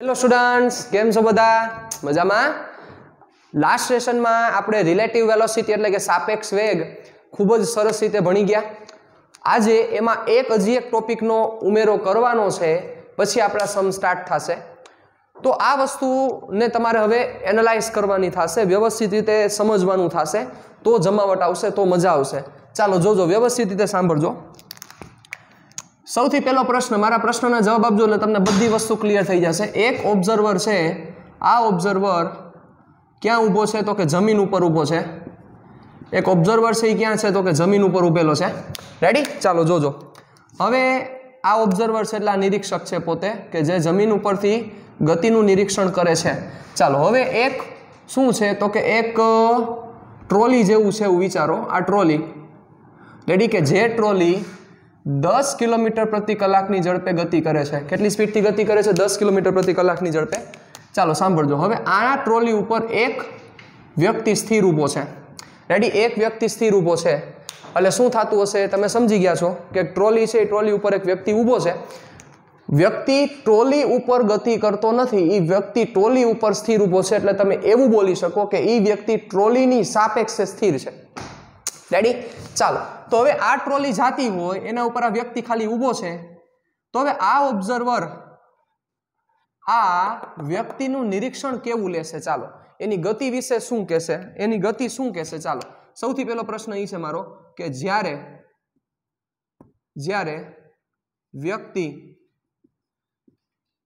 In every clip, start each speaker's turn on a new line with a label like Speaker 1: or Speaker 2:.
Speaker 1: hello students કેમ છો બધા મજામાં લાસ્ટ સેશનમાં આપણે રિલેટિવ વેલોસિટી એટલે કે સાપેક્ષ વેગ ખૂબ જ સરસ રીતે ભણી ગયા આજે એમાં એક હજી એક ટોપિકનો ઉમેરો કરવાનો છે પછી આપણા સમ સ્ટાર્ટ થશે તો આ વસ્તુને તમારે હવે એનાલાઇઝ કરવાની થશે વ્યવસ્થિત રીતે સમજવાનું થશે તો જમાવટ આવશે તો મજા આવશે ચાલો જોજો વ્યવસ્થિત રીતે સાંભળજો સૌથી પહેલો પ્રશ્ન મારા પ્રશ્નના જવાબ આપજો એટલે તમને બધી વસ્તુ ક્લિયર થઈ જશે એક ઓબ્ઝર્વર છે આ ઓબ્ઝર્વર ક્યાં ઊભો છે તો કે જમીન ઉપર ઊભો છે એક ઓબ્ઝર્વર છે એ ક્યાં છે તો કે જમીન ઉપર ઊભેલો છે રેડી ચાલો જોજો હવે આ ઓબ્ઝર્વર છે એટલે આ નિરીક્ષક છે પોતે કે જે જમીન ઉપરથી ગતિનું નિરીક્ષણ કરે છે ચાલો હવે એક શું છે તો કે એક ટ્રોલી જેવું છે એવું વિચારો આ ટ્રોલી રેડી કે જે ટ્રોલી દસ કિલોમીટર પ્રતિ કલાકની ઝડપે ગતિ કરે છે કેટલી સ્પીડથી ગતિ કરે છે દસ કિલોમીટર પ્રતિ કલાકની ઝડપે ચાલો સાંભળજો હવે આ ટ્રોલી ઉપર એક વ્યક્તિ સ્થિર ઊભો છે રેડી એક વ્યક્તિ સ્થિર ઊભો છે એટલે શું થતું હશે તમે સમજી ગયા છો કે ટ્રોલી છે એ ટ્રોલી ઉપર એક વ્યક્તિ ઊભો છે વ્યક્તિ ટ્રોલી ઉપર ગતિ કરતો નથી એ વ્યક્તિ ટ્રોલી ઉપર સ્થિર ઊભો છે એટલે તમે એવું બોલી શકો કે એ વ્યક્તિ ટ્રોલીની સાપેક્ષે સ્થિર છે રેડી ચાલો તો હવે આ ટ્રોલી જાતી હોય એના ઉપર આ વ્યક્તિ ખાલી ઊભો છે તો હવે આ ઓબ્ઝર્વર આ વ્યક્તિનું નિરીક્ષણ કેવું લેશે ચાલો એની ગતિ વિશે શું કહેશે એની ગતિ શું કહેશે ચાલો સૌથી પહેલો પ્રશ્ન એ છે મારો કે જ્યારે જ્યારે વ્યક્તિ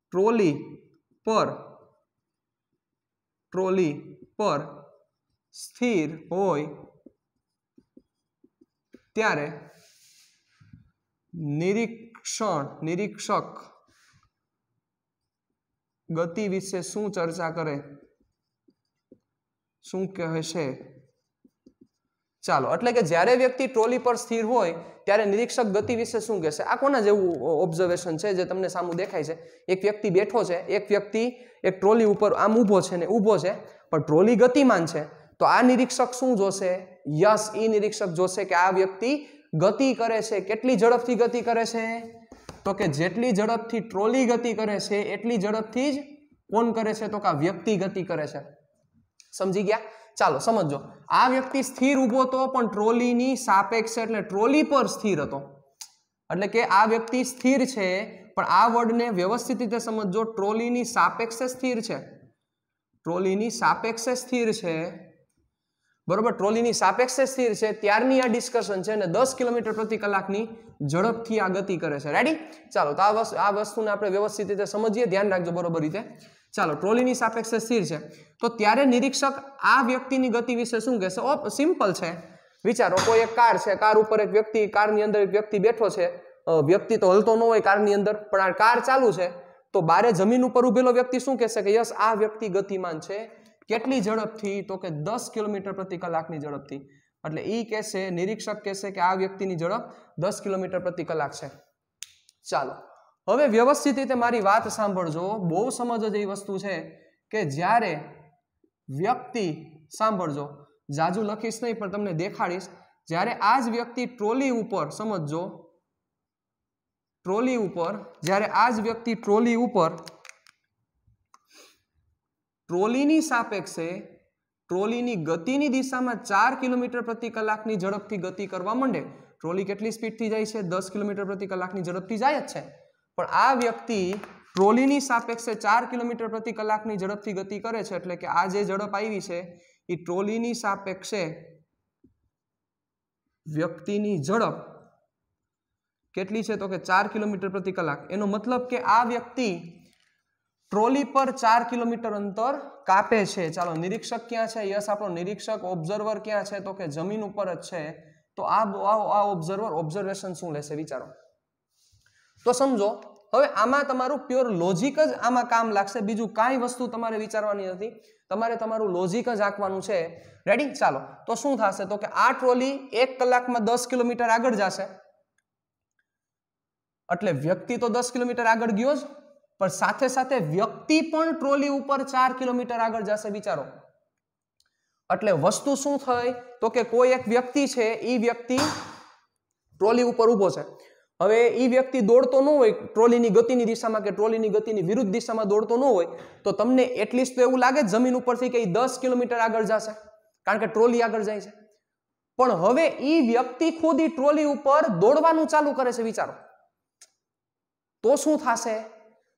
Speaker 1: ટ્રોલી પર ટ્રોલી પર સ્થિર હોય ત્યારે નિરીક્ષણ નિરીક્ષક ગતિ વિશે શું ચર્ચા કરે શું કહે છે ચાલો એટલે કે જ્યારે વ્યક્તિ ટ્રોલી પર સ્થિર હોય ત્યારે નિરીક્ષક ગતિ વિશે શું કહેશે આ કોના જેવું ઓબ્ઝર્વેશન છે જે તમને સામું દેખાય છે એક વ્યક્તિ બેઠો છે એક વ્યક્તિ એક ટ્રોલી ઉપર આમ ઊભો છે ને ઊભો છે પણ ટ્રોલી ગતિમાન છે તો આ નિરીક્ષક શું જોશે યસ ઈ નિરીક્ષક જોશે કે આ વ્યક્તિ ગતિ કરે છે કેટલી ઝડપથી ગતિ કરે છે તો કે જેટલી ઝડપથી ટ્રોલી ગતિ કરે છે એટલી ઝડપથી જ કોણ કરે છે તો કે આ વ્યક્તિ ગતિ કરે છે સમજી ગયા ચાલો સમજો આ વ્યક્તિ સ્થિર ઊભો હતો પણ ટ્રોલીની સાપેક્ષ એટલે ટ્રોલી પર સ્થિર હતો એટલે કે આ વ્યક્તિ સ્થિર છે પણ આ વર્ડને વ્યવસ્થિત રીતે સમજો ટ્રોલીની સાપેક્ષે સ્થિર છે ટ્રોલીની સાપેક્ષે સ્થિર છે બરોબર ટ્રોલીની સાપેક્ષે સ્થિર છે ત્યારની આ ડિસ્કશન છે અને દસ કિલોમીટર પ્રતિ કલાકની ઝડપથી આ ગતિ કરે છે રેડી ચાલો તો આ આ વસ્તુને આપણે વ્યવસ્થિત રીતે સમજીએ ધ્યાન રાખજો બરોબર રીતે ચાલો ટ્રોલીની સાપેક્ષે સ્થિર છે તો ત્યારે નિરીક્ષક આ વ્યક્તિની ગતિ વિશે શું કહેશે ઓ સિમ્પલ છે વિચારો કોઈ એક કાર છે કાર ઉપર એક વ્યક્તિ કારની અંદર એક વ્યક્તિ બેઠો છે વ્યક્તિ તો હલતો ન હોય કારની અંદર પણ આ કાર ચાલુ છે તો બારે જમીન ઉપર ઉભેલો વ્યક્તિ શું કહેશે કે યસ આ વ્યક્તિ ગતિમાન છે કેટલી ઝડપથી તો કે દસ કિલોમીટર પ્રતિ કલાકની ઝડપથી એટલે એ કહેશે નિરીક્ષક કહેશે કે આ વ્યક્તિની ઝડપ દસ કિલોમીટર પ્રતિ કલાક છે ચાલો હવે વ્યવસ્થિત રીતે મારી વાત સાંભળજો બહુ સમજ જ એવી વસ્તુ છે કે જ્યારે વ્યક્તિ સાંભળજો જાજુ લખીશ નહીં પણ તમને દેખાડીશ જ્યારે આ જ વ્યક્તિ ટ્રોલી ઉપર સમજજો ટ્રોલી ઉપર જ્યારે આ જ વ્યક્તિ ટ્રોલી ઉપર ટ્રોલીની સાપેક્ષે ટ્રોલીની ગતિની દિશામાં ચાર કિલોમીટર પ્રતિ કલાકની ઝડપથી ગતિ કરવા માંડે ટ્રોલી કેટલી સ્પીડથી જાય છે દસ કિલોમીટર પ્રતિ કલાકની ઝડપથી જાય જ છે પણ આ વ્યક્તિ ટ્રોલીની સાપેક્ષે ચાર કિલોમીટર પ્રતિ કલાકની ઝડપથી ગતિ કરે છે એટલે કે આ જે ઝડપ આવી છે એ ટ્રોલીની સાપેક્ષે વ્યક્તિની ઝડપ કેટલી છે તો કે ચાર કિલોમીટર પ્રતિ કલાક એનો મતલબ કે આ વ્યક્તિ ટ્રોલી પર ચાર કિલોમીટર અંતર કાપે છે ચાલો નિરીક્ષક ક્યાં છે યસ આપણો નિરીક્ષક ઓબ્ઝર્વર ક્યાં છે તો કે જમીન ઉપર જ છે તો આ આ ઓબ્ઝર્વર ઓબ્ઝર્વેશન શું લેશે વિચારો તો સમજો હવે આમાં તમારું પ્યોર લોજિક જ આમાં કામ લાગશે બીજું કાંઈ વસ્તુ તમારે વિચારવાની નથી તમારે તમારું લોજિક જ આંકવાનું છે રેડી ચાલો તો શું થશે તો કે આ ટ્રોલી એક કલાકમાં દસ કિલોમીટર આગળ જશે એટલે વ્યક્તિ તો દસ કિલોમીટર આગળ ગયો જ પણ સાથે સાથે વ્યક્તિ પણ ટ્રોલી ઉપર ચાર કિલોમીટર આગળ જશે વિચારો એટલે વસ્તુ શું થઈ તો કે કોઈ એક વ્યક્તિ છે એ વ્યક્તિ ટ્રોલી ઉપર ઊભો છે હવે એ વ્યક્તિ દોડતો ન હોય ટ્રોલીની ગતિની દિશામાં કે ટ્રોલીની ગતિની વિરુદ્ધ દિશામાં દોડતો ન હોય તો તમને એટલીસ્ટ તો એવું લાગે જમીન ઉપરથી કે એ દસ કિલોમીટર આગળ જશે કારણ કે ટ્રોલી આગળ જાય છે પણ હવે એ વ્યક્તિ ખુદ એ ટ્રોલી ઉપર દોડવાનું ચાલુ કરે છે વિચારો તો શું થશે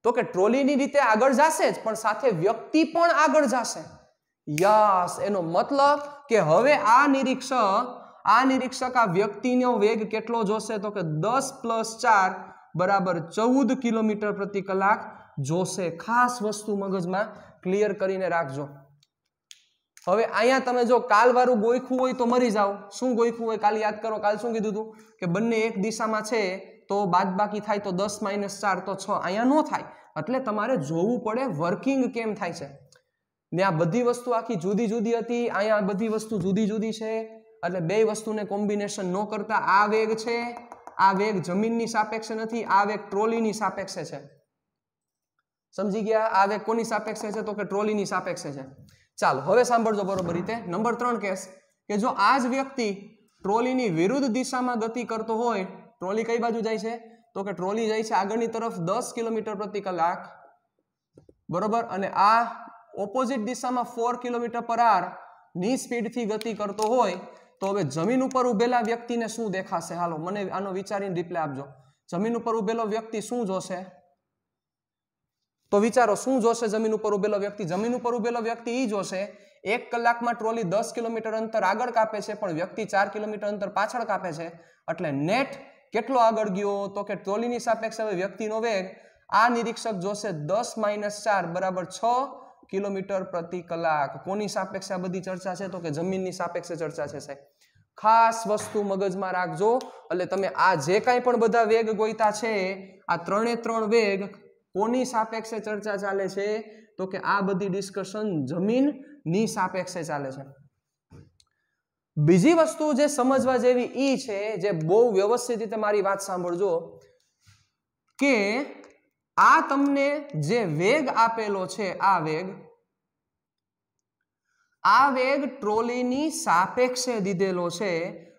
Speaker 1: તો કે ટ્રોલીની રીતે આગળ જશે જ પણ સાથે વ્યક્તિ પણ આગળ જશે યસ એનો મતલબ કે હવે આ નિરીક્ષક આ નિરીક્ષક આ વ્યક્તિનો વેગ કેટલો જોશે તો કે દસ પ્લસ ચાર બરાબર ચૌદ કિલોમીટર પ્રતિ કલાક જોશે ખાસ વસ્તુ મગજમાં ક્લિયર કરીને રાખજો હવે અહીંયા તમે જો કાલવાળું ગોઈખું હોય તો મરી જાઓ શું ગોઈખું હોય કાલ યાદ કરો કાલ શું કીધું હતું કે બંને એક દિશામાં છે તો બાદ બાકી થાય તો દસ માઈનસ ચાર તો છ અહીંયા ન થાય એટલે તમારે જોવું પડે વર્કિંગ કેમ થાય છે ને આ બધી વસ્તુ આખી જુદી જુદી હતી અહીંયા બધી વસ્તુ જુદી જુદી છે એટલે બે વસ્તુને કોમ્બિનેશન ન કરતા આ વેગ છે આ વેગ જમીનની સાપેક્ષે નથી આ વેગ ટ્રોલીની સાપેક્ષે છે સમજી ગયા આ વેગ કોની સાપેક્ષે છે તો કે ટ્રોલીની સાપેક્ષે છે ચાલો હવે સાંભળજો બરોબર રીતે નંબર ત્રણ કેસ કે જો આ જ વ્યક્તિ ટ્રોલીની વિરુદ્ધ દિશામાં ગતિ કરતો હોય ટ્રોલી કઈ બાજુ જાય છે તો કે ટ્રોલી જાય છે આગળની તરફ દસ કિલોમીટર પ્રતિ કલાક બરોબર અને આ ઓપોઝિટ દિશામાં ફોર કિલોમીટર પર આર ની સ્પીડથી ગતિ કરતો હોય તો હવે જમીન ઉપર ઉભેલા વ્યક્તિને શું દેખાશે હાલો મને આનો વિચારીને રિપ્લે આપજો જમીન ઉપર ઉભેલો વ્યક્તિ શું જોશે તો વિચારો શું જોશે જમીન ઉપર ઉભેલો વ્યક્તિ જમીન ઉપર ઉભેલો વ્યક્તિ એ જોશે એક કલાકમાં ટ્રોલી દસ કિલોમીટર અંતર આગળ કાપે છે પણ વ્યક્તિ ચાર કિલોમીટર અંતર પાછળ કાપે છે એટલે નેટ કેટલો આગળ ગયો તો કે ટ્રોલીની સાપેક્ષ હવે વ્યક્તિનો વેગ આ નિરીક્ષક જોશે દસ માઇનસ ચાર બરાબર છ કિલોમીટર પ્રતિ કલાક કોની સાપેક્ષ આ બધી ચર્ચા છે તો કે જમીનની સાપેક્ષે ચર્ચા છે સાહેબ ખાસ વસ્તુ મગજમાં રાખજો એટલે તમે આ જે કાંઈ પણ બધા વેગ ગોઈતા છે આ ત્રણે ત્રણ વેગ કોની સાપેક્ષે ચર્ચા ચાલે છે તો કે આ બધી ડિસ્કશન જમીનની સાપેક્ષે ચાલે છે બીજી વસ્તુ જે સમજવા જેવી ઈ છે જે બહુ વ્યવસ્થિત રીતે મારી વાત સાંભળજો કે આ તમને જે વેગ આપેલો છે આ વેગ આ વેગ ટ્રોલીની સાપેક્ષે દીધેલો છે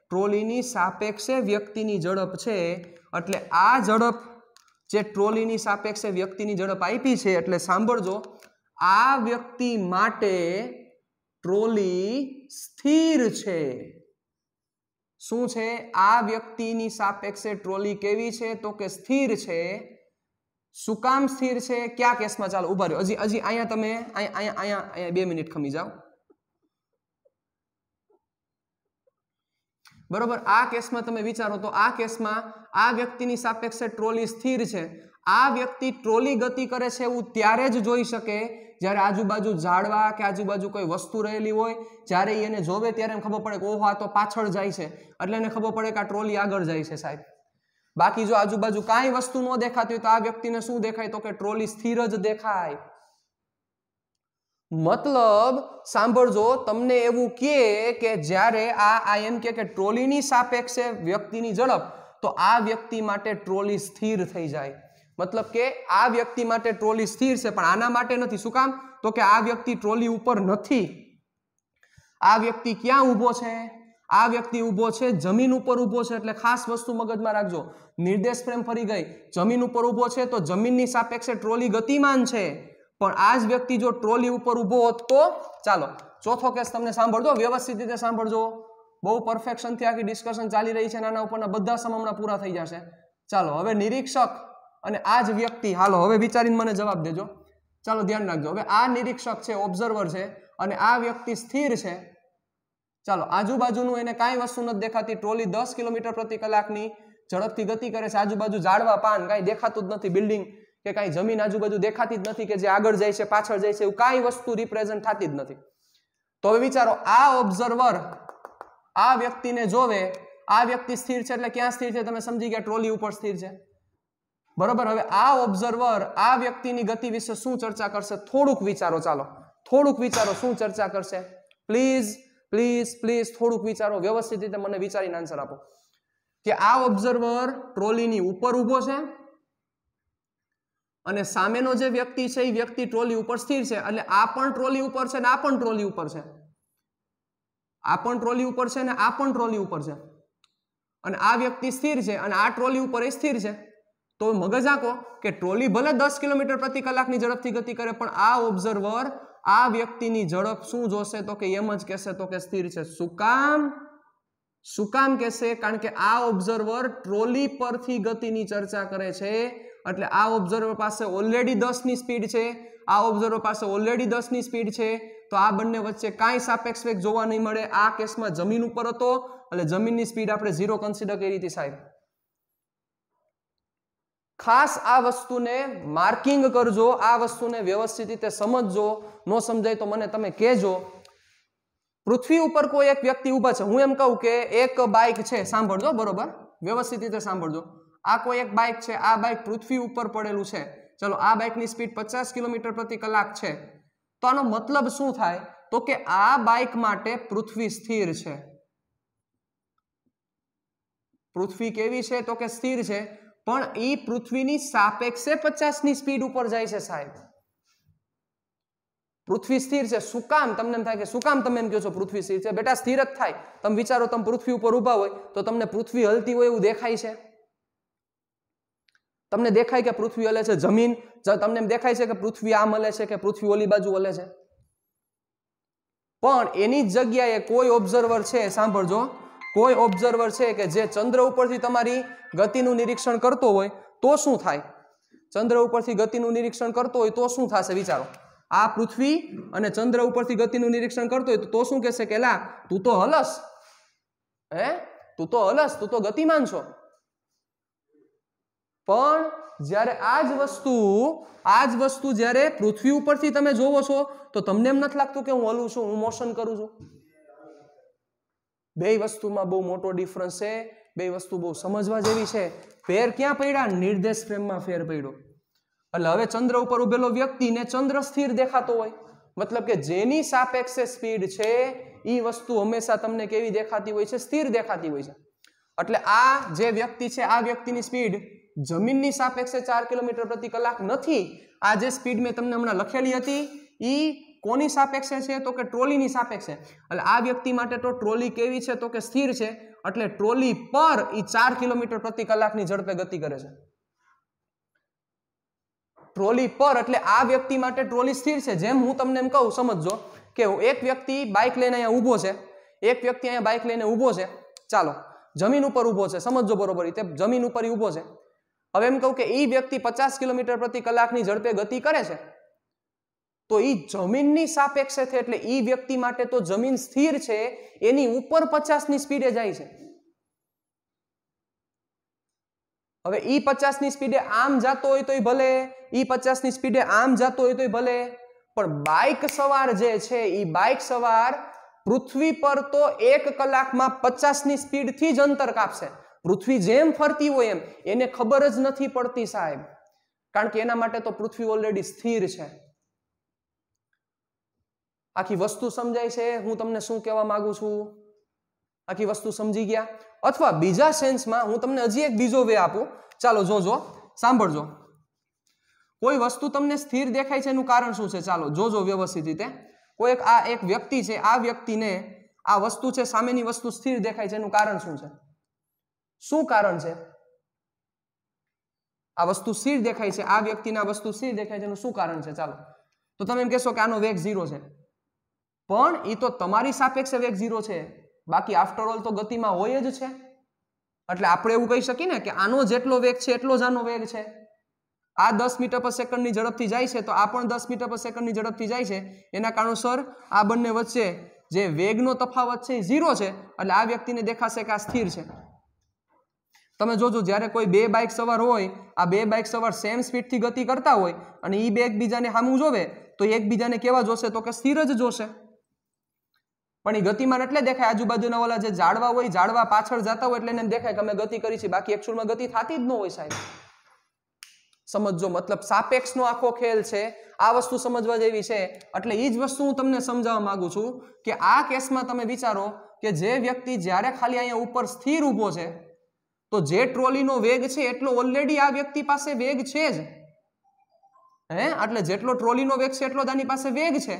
Speaker 1: ટ્રોલીની સાપેક્ષે વ્યક્તિની ઝડપ છે એટલે આ ઝડપ જે ટ્રોલીની સાપેક્ષે વ્યક્તિની ઝડપ આપી છે એટલે સાંભળજો આ વ્યક્તિ માટે ટ્રોલી સ્થિર છે શું છે આ વ્યક્તિની સાપેક્ષે ટ્રોલી કેવી છે તો કે સ્થિર છે શું કામ સ્થિર છે કયા કેસમાં ચાલો ઉભા રહ્યો હજી હજી અહીંયા તમે અહીંયા અહીંયા અહીંયા બે મિનિટ ખમી જાઓ બરોબર આ કેસમાં તમે વિચારો તો આ કેસમાં આ વ્યક્તિની સાપેક્ષે ટ્રોલી સ્થિર છે આ વ્યક્તિ ટ્રોલી ગતિ કરે છે એવું ત્યારે જ જોઈ શકે જ્યારે આજુબાજુ ઝાડવા કે આજુબાજુ કોઈ વસ્તુ રહેલી હોય જ્યારે એને જોવે ત્યારે એમ ખબર પડે કે ઓહો આ તો પાછળ જાય છે એટલે એને ખબર પડે કે આ ટ્રોલી આગળ જાય છે સાહેબ બાકી જો આજુબાજુ કાંઈ વસ્તુ ન દેખાતી હોય તો આ વ્યક્તિને શું દેખાય તો કે ટ્રોલી સ્થિર જ દેખાય મતલબ સાંભળજો તમને એવું કે કે જ્યારે આ આ એમ કે ટ્રોલીની સાપેક્ષે વ્યક્તિની ઝડપ તો આ વ્યક્તિ માટે ટ્રોલી સ્થિર થઈ જાય મતલબ કે આ વ્યક્તિ માટે ટ્રોલી સ્થિર છે પણ આના માટે નથી શું કામ તો કે આ વ્યક્તિ ટ્રોલી ઉપર નથી આ વ્યક્તિ ક્યાં ઊભો છે આ વ્યક્તિ ઊભો છે જમીન ઉપર ઊભો છે એટલે ખાસ વસ્તુ મગજમાં રાખજો નિર્દેશ પ્રેમ ફરી ગઈ જમીન ઉપર ઊભો છે તો જમીનની સાપેક્ષે ટ્રોલી ગતિમાન છે પણ આ જ વ્યક્તિ જો ટ્રોલી ઉપર ઊભો હોત તો ચાલો ચોથો કેસ તમને સાંભળજો વ્યવસ્થિત રીતે સાંભળજો બહુ પરફેક્શનથી આખી ડિસ્કશન ચાલી રહી છે અને આના ઉપરના બધા સમમણા પૂરા થઈ જશે ચાલો હવે નિરીક્ષક અને આ જ વ્યક્તિ હાલો હવે વિચારીને મને જવાબ દેજો ચાલો ધ્યાન રાખજો હવે આ નિરીક્ષક છે ઓબ્ઝર્વર છે અને આ વ્યક્તિ સ્થિર છે ચાલો આજુબાજુનું એને કાંઈ વસ્તુ નથી દેખાતી ટ્રોલી દસ કિલોમીટર પ્રતિ કલાકની ઝડપથી ગતિ કરે છે આજુબાજુ ઝાડવા પાન કાંઈ દેખાતું જ નથી બિલ્ડિંગ કે કાંઈ જમીન આજુબાજુ દેખાતી જ નથી કે જે આગળ જાય છે પાછળ જાય છે એવું કાંઈ વસ્તુ રિપ્રેઝન્ટ થતી જ નથી તો હવે વિચારો આ ઓબ્ઝર્વર આ વ્યક્તિને જોવે આ વ્યક્તિ સ્થિર છે એટલે ક્યાં સ્થિર છે તમે સમજી ગયા ટ્રોલી ઉપર સ્થિર છે બરોબર હવે આ ઓબ્ઝર્વર આ વ્યક્તિની ગતિ વિશે શું ચર્ચા કરશે થોડુંક વિચારો ચાલો થોડુંક વિચારો શું ચર્ચા કરશે પ્લીઝ પ્લીઝ પ્લીઝ થોડુંક વિચારો વ્યવસ્થિત રીતે મને વિચારીને આન્સર આપો કે આ ઓબ્ઝર્વર ટ્રોલીની ઉપર ઊભો છે અને સામેનો જે વ્યક્તિ છે એ વ્યક્તિ ટ્રોલી ઉપર સ્થિર છે એટલે આ પણ ટ્રોલી ઉપર છે ને આ પણ ટ્રોલી ઉપર છે આ પણ ટ્રોલી ઉપર છે ને આ પણ ટ્રોલી ઉપર છે અને આ વ્યક્તિ સ્થિર છે અને આ ટ્રોલી ઉપર એ સ્થિર છે તો મગજ આંકો કે ટ્રોલી ભલે દસ કિલોમીટર પ્રતિ કલાકની ઝડપથી ગતિ કરે પણ આ ઓબ્ઝર્વર આ વ્યક્તિની ઝડપ શું જોશે તો કે એમ જ કહેશે તો કે સ્થિર છે શું કામ શું કામ કહેશે કારણ કે આ ઓબ્ઝર્વર ટ્રોલી પરથી ગતિની ચર્ચા કરે છે એટલે આ ઓબ્ઝર્વર પાસે ઓલરેડી દસની સ્પીડ છે આ ઓબ્ઝર્વર પાસે ઓલરેડી દસની સ્પીડ છે તો આ બંને વચ્ચે કાંઈ સાપેક્ષ વેગ જોવા નહીં મળે આ કેસમાં જમીન ઉપર હતો એટલે જમીનની સ્પીડ આપણે ઝીરો કન્સિડર કરી હતી સાહેબ ખાસ આ વસ્તુને માર્કિંગ કરજો આ વસ્તુને વ્યવસ્થિત રીતે સમજજો ન સમજાય તો મને તમે કહેજો પૃથ્વી ઉપર કોઈ એક વ્યક્તિ ઊભા છે હું એમ કહું કે એક બાઇક છે સાંભળજો બરોબર વ્યવસ્થિત રીતે સાંભળજો આ કોઈ એક બાઇક છે આ બાઇક પૃથ્વી ઉપર પડેલું છે ચલો આ બાઇકની સ્પીડ પચાસ કિલોમીટર પ્રતિ કલાક છે તો આનો મતલબ શું થાય તો કે આ બાઇક માટે પૃથ્વી સ્થિર છે પૃથ્વી કેવી છે તો કે સ્થિર છે પણ એ પૃથ્વીની સાપેક્ષે પચાસની સ્પીડ ઉપર જાય છે સાહેબ પૃથ્વી સ્થિર છે શું કામ તમને એમ થાય કે શું કામ તમે એમ કહો છો પૃથ્વી સ્થિર છે બેટા સ્થિર જ થાય તમે વિચારો તમે પૃથ્વી ઉપર ઊભા હોય તો તમને પૃથ્વી હલતી હોય એવું દેખાય છે તમને દેખાય કે પૃથ્વી હલે છે જમીન તમને એમ દેખાય છે કે પૃથ્વી આમ હલે છે કે પૃથ્વી ઓલી બાજુ હલે છે પણ એની જગ્યાએ કોઈ ઓબ્ઝર્વર છે સાંભળજો કોઈ ઓબ્ઝર્વર છે કે જે ચંદ્ર ઉપરથી તમારી ગતિનું નિરીક્ષણ કરતો હોય તો શું થાય ચંદ્ર ઉપરથી ગતિનું નિરીક્ષણ કરતો હોય તો શું થશે વિચારો આ પૃથ્વી અને ચંદ્ર ઉપરથી ગતિનું નિરીક્ષણ કરતો હોય તો શું કહેશે કે લા તું તો હલસ હે તું તો હલસ તું તો ગતિમાન છો પણ જ્યારે આ જ વસ્તુ આ જ વસ્તુ જ્યારે પૃથ્વી ઉપરથી તમે જોવો છો તો તમને એમ નથી લાગતું કે હું હલું છું હું મોશન કરું છું બે વસ્તુમાં બહુ મોટો ડિફરન્સ છે બે વસ્તુ બહુ સમજવા જેવી છે ફેર ક્યાં પડ્યા નિર્દેશ ફ્રેમમાં ફેર પડ્યો એટલે હવે ચંદ્ર ઉપર ઉભેલો વ્યક્તિને ચંદ્ર સ્થિર દેખાતો હોય મતલબ કે જેની સાપેક્ષે સ્પીડ છે એ વસ્તુ હંમેશા તમને કેવી દેખાતી હોય છે સ્થિર દેખાતી હોય છે એટલે આ જે વ્યક્તિ છે આ વ્યક્તિની સ્પીડ જમીનની સાપેક્ષે ચાર કિલોમીટર પ્રતિ કલાક નથી આ જે સ્પીડ મેં તમને હમણાં લખેલી હતી એ કોની સાપેક્ષે છે તો કે ટ્રોલીની સાપેક્ષે એટલે આ વ્યક્તિ માટે તો ટ્રોલી કેવી છે તો કે સ્થિર છે એટલે ટ્રોલી પર એ ચાર કિલોમીટર પ્રતિ કલાકની ઝડપે ગતિ કરે છે ટ્રોલી પર એટલે આ વ્યક્તિ માટે ટ્રોલી સ્થિર છે જેમ હું તમને એમ કહું સમજો કે એક વ્યક્તિ બાઇક લઈને અહીંયા ઊભો છે એક વ્યક્તિ અહીંયા બાઇક લઈને ઊભો છે ચાલો જમીન ઉપર ઊભો છે સમજો બરોબર તે જમીન ઉપર ઊભો છે હવે એમ કહું કે એ વ્યક્તિ પચાસ કિલોમીટર પ્રતિ કલાકની ઝડપે ગતિ કરે છે તો એ જમીનની સાપેક્ષે છે એટલે એ વ્યક્તિ માટે તો જમીન સ્થિર છે એની ઉપર પચાસની સ્પીડે જાય છે હવે ઈ પચાસની સ્પીડે આમ જતો હોય તોય ભલે ઈ પચાસની સ્પીડે આમ જતો હોય તોય ભલે પણ બાઇક સવાર જે છે એ બાઇક સવાર પૃથ્વી પર તો એક કલાકમાં પચાસની સ્પીડથી જ અંતર કાપશે પૃથ્વી જેમ ફરતી હોય એમ એને ખબર જ નથી પડતી સાહેબ કારણ કે એના માટે તો પૃથ્વી ઓલરેડી સ્થિર છે આખી વસ્તુ સમજાય છે હું તમને શું કહેવા માંગુ છું આખી વસ્તુ સમજી ગયા અથવા બીજા સેન્સમાં હું તમને હજી એક બીજો વે આપું ચાલો જોજો સાંભળજો કોઈ વસ્તુ તમને સ્થિર દેખાય છે એનું કારણ શું છે ચાલો જોજો વ્યવસ્થિત રીતે કોઈ એક આ એક વ્યક્તિ છે આ વ્યક્તિને આ વસ્તુ છે સામેની વસ્તુ સ્થિર દેખાય છે એનું કારણ શું છે શું કારણ છે આ વસ્તુ સ્થિર દેખાય છે આ વ્યક્તિના વસ્તુ સ્થિર દેખાય છે એનું શું કારણ છે ચાલો તો તમે એમ કહેશો કે આનો વેગ ઝીરો છે પણ એ તો તમારી સાપેક્ષે વેગ ઝીરો છે બાકી આફ્ટર ઓલ તો ગતિમાં હોય જ છે એટલે આપણે એવું કહી શકીએ ને કે આનો જેટલો વેગ છે એટલો જ આનો વેગ છે આ દસ મીટર પર સેકન્ડની ઝડપથી જાય છે તો આ પણ દસ મીટર પર સેકન્ડની ઝડપથી જાય છે એના કારણોસર આ બંને વચ્ચે જે વેગનો તફાવત છે એ ઝીરો છે એટલે આ વ્યક્તિને દેખાશે કે આ સ્થિર છે તમે જોજો જ્યારે કોઈ બે બાઇક સવાર હોય આ બે બાઇક સવાર સેમ સ્પીડથી ગતિ કરતા હોય અને એ બે એકબીજાને હામું જોવે તો એકબીજાને કેવા જોશે તો કે સ્થિર જ જોશે પણ એ ગતિમાન એટલે દેખાય આજુબાજુના ઓલા જે ઝાડવા હોય ઝાડવા પાછળ જતા હોય એટલે એને દેખાય કે અમે ગતિ કરી છે બાકી એકચ્યુઅલમાં ગતિ થતી જ ન હોય સાહેબ સમજો મતલબ સાપેક્ષનો આખો ખેલ છે આ વસ્તુ સમજવા જેવી છે એટલે એ જ વસ્તુ હું તમને સમજાવવા માંગુ છું કે આ કેસમાં તમે વિચારો કે જે વ્યક્તિ જ્યારે ખાલી અહીંયા ઉપર સ્થિર ઊભો છે તો જે ટ્રોલીનો વેગ છે એટલો ઓલરેડી આ વ્યક્તિ પાસે વેગ છે જ હે એટલે જેટલો ટ્રોલીનો વેગ છે એટલો જ આની પાસે વેગ છે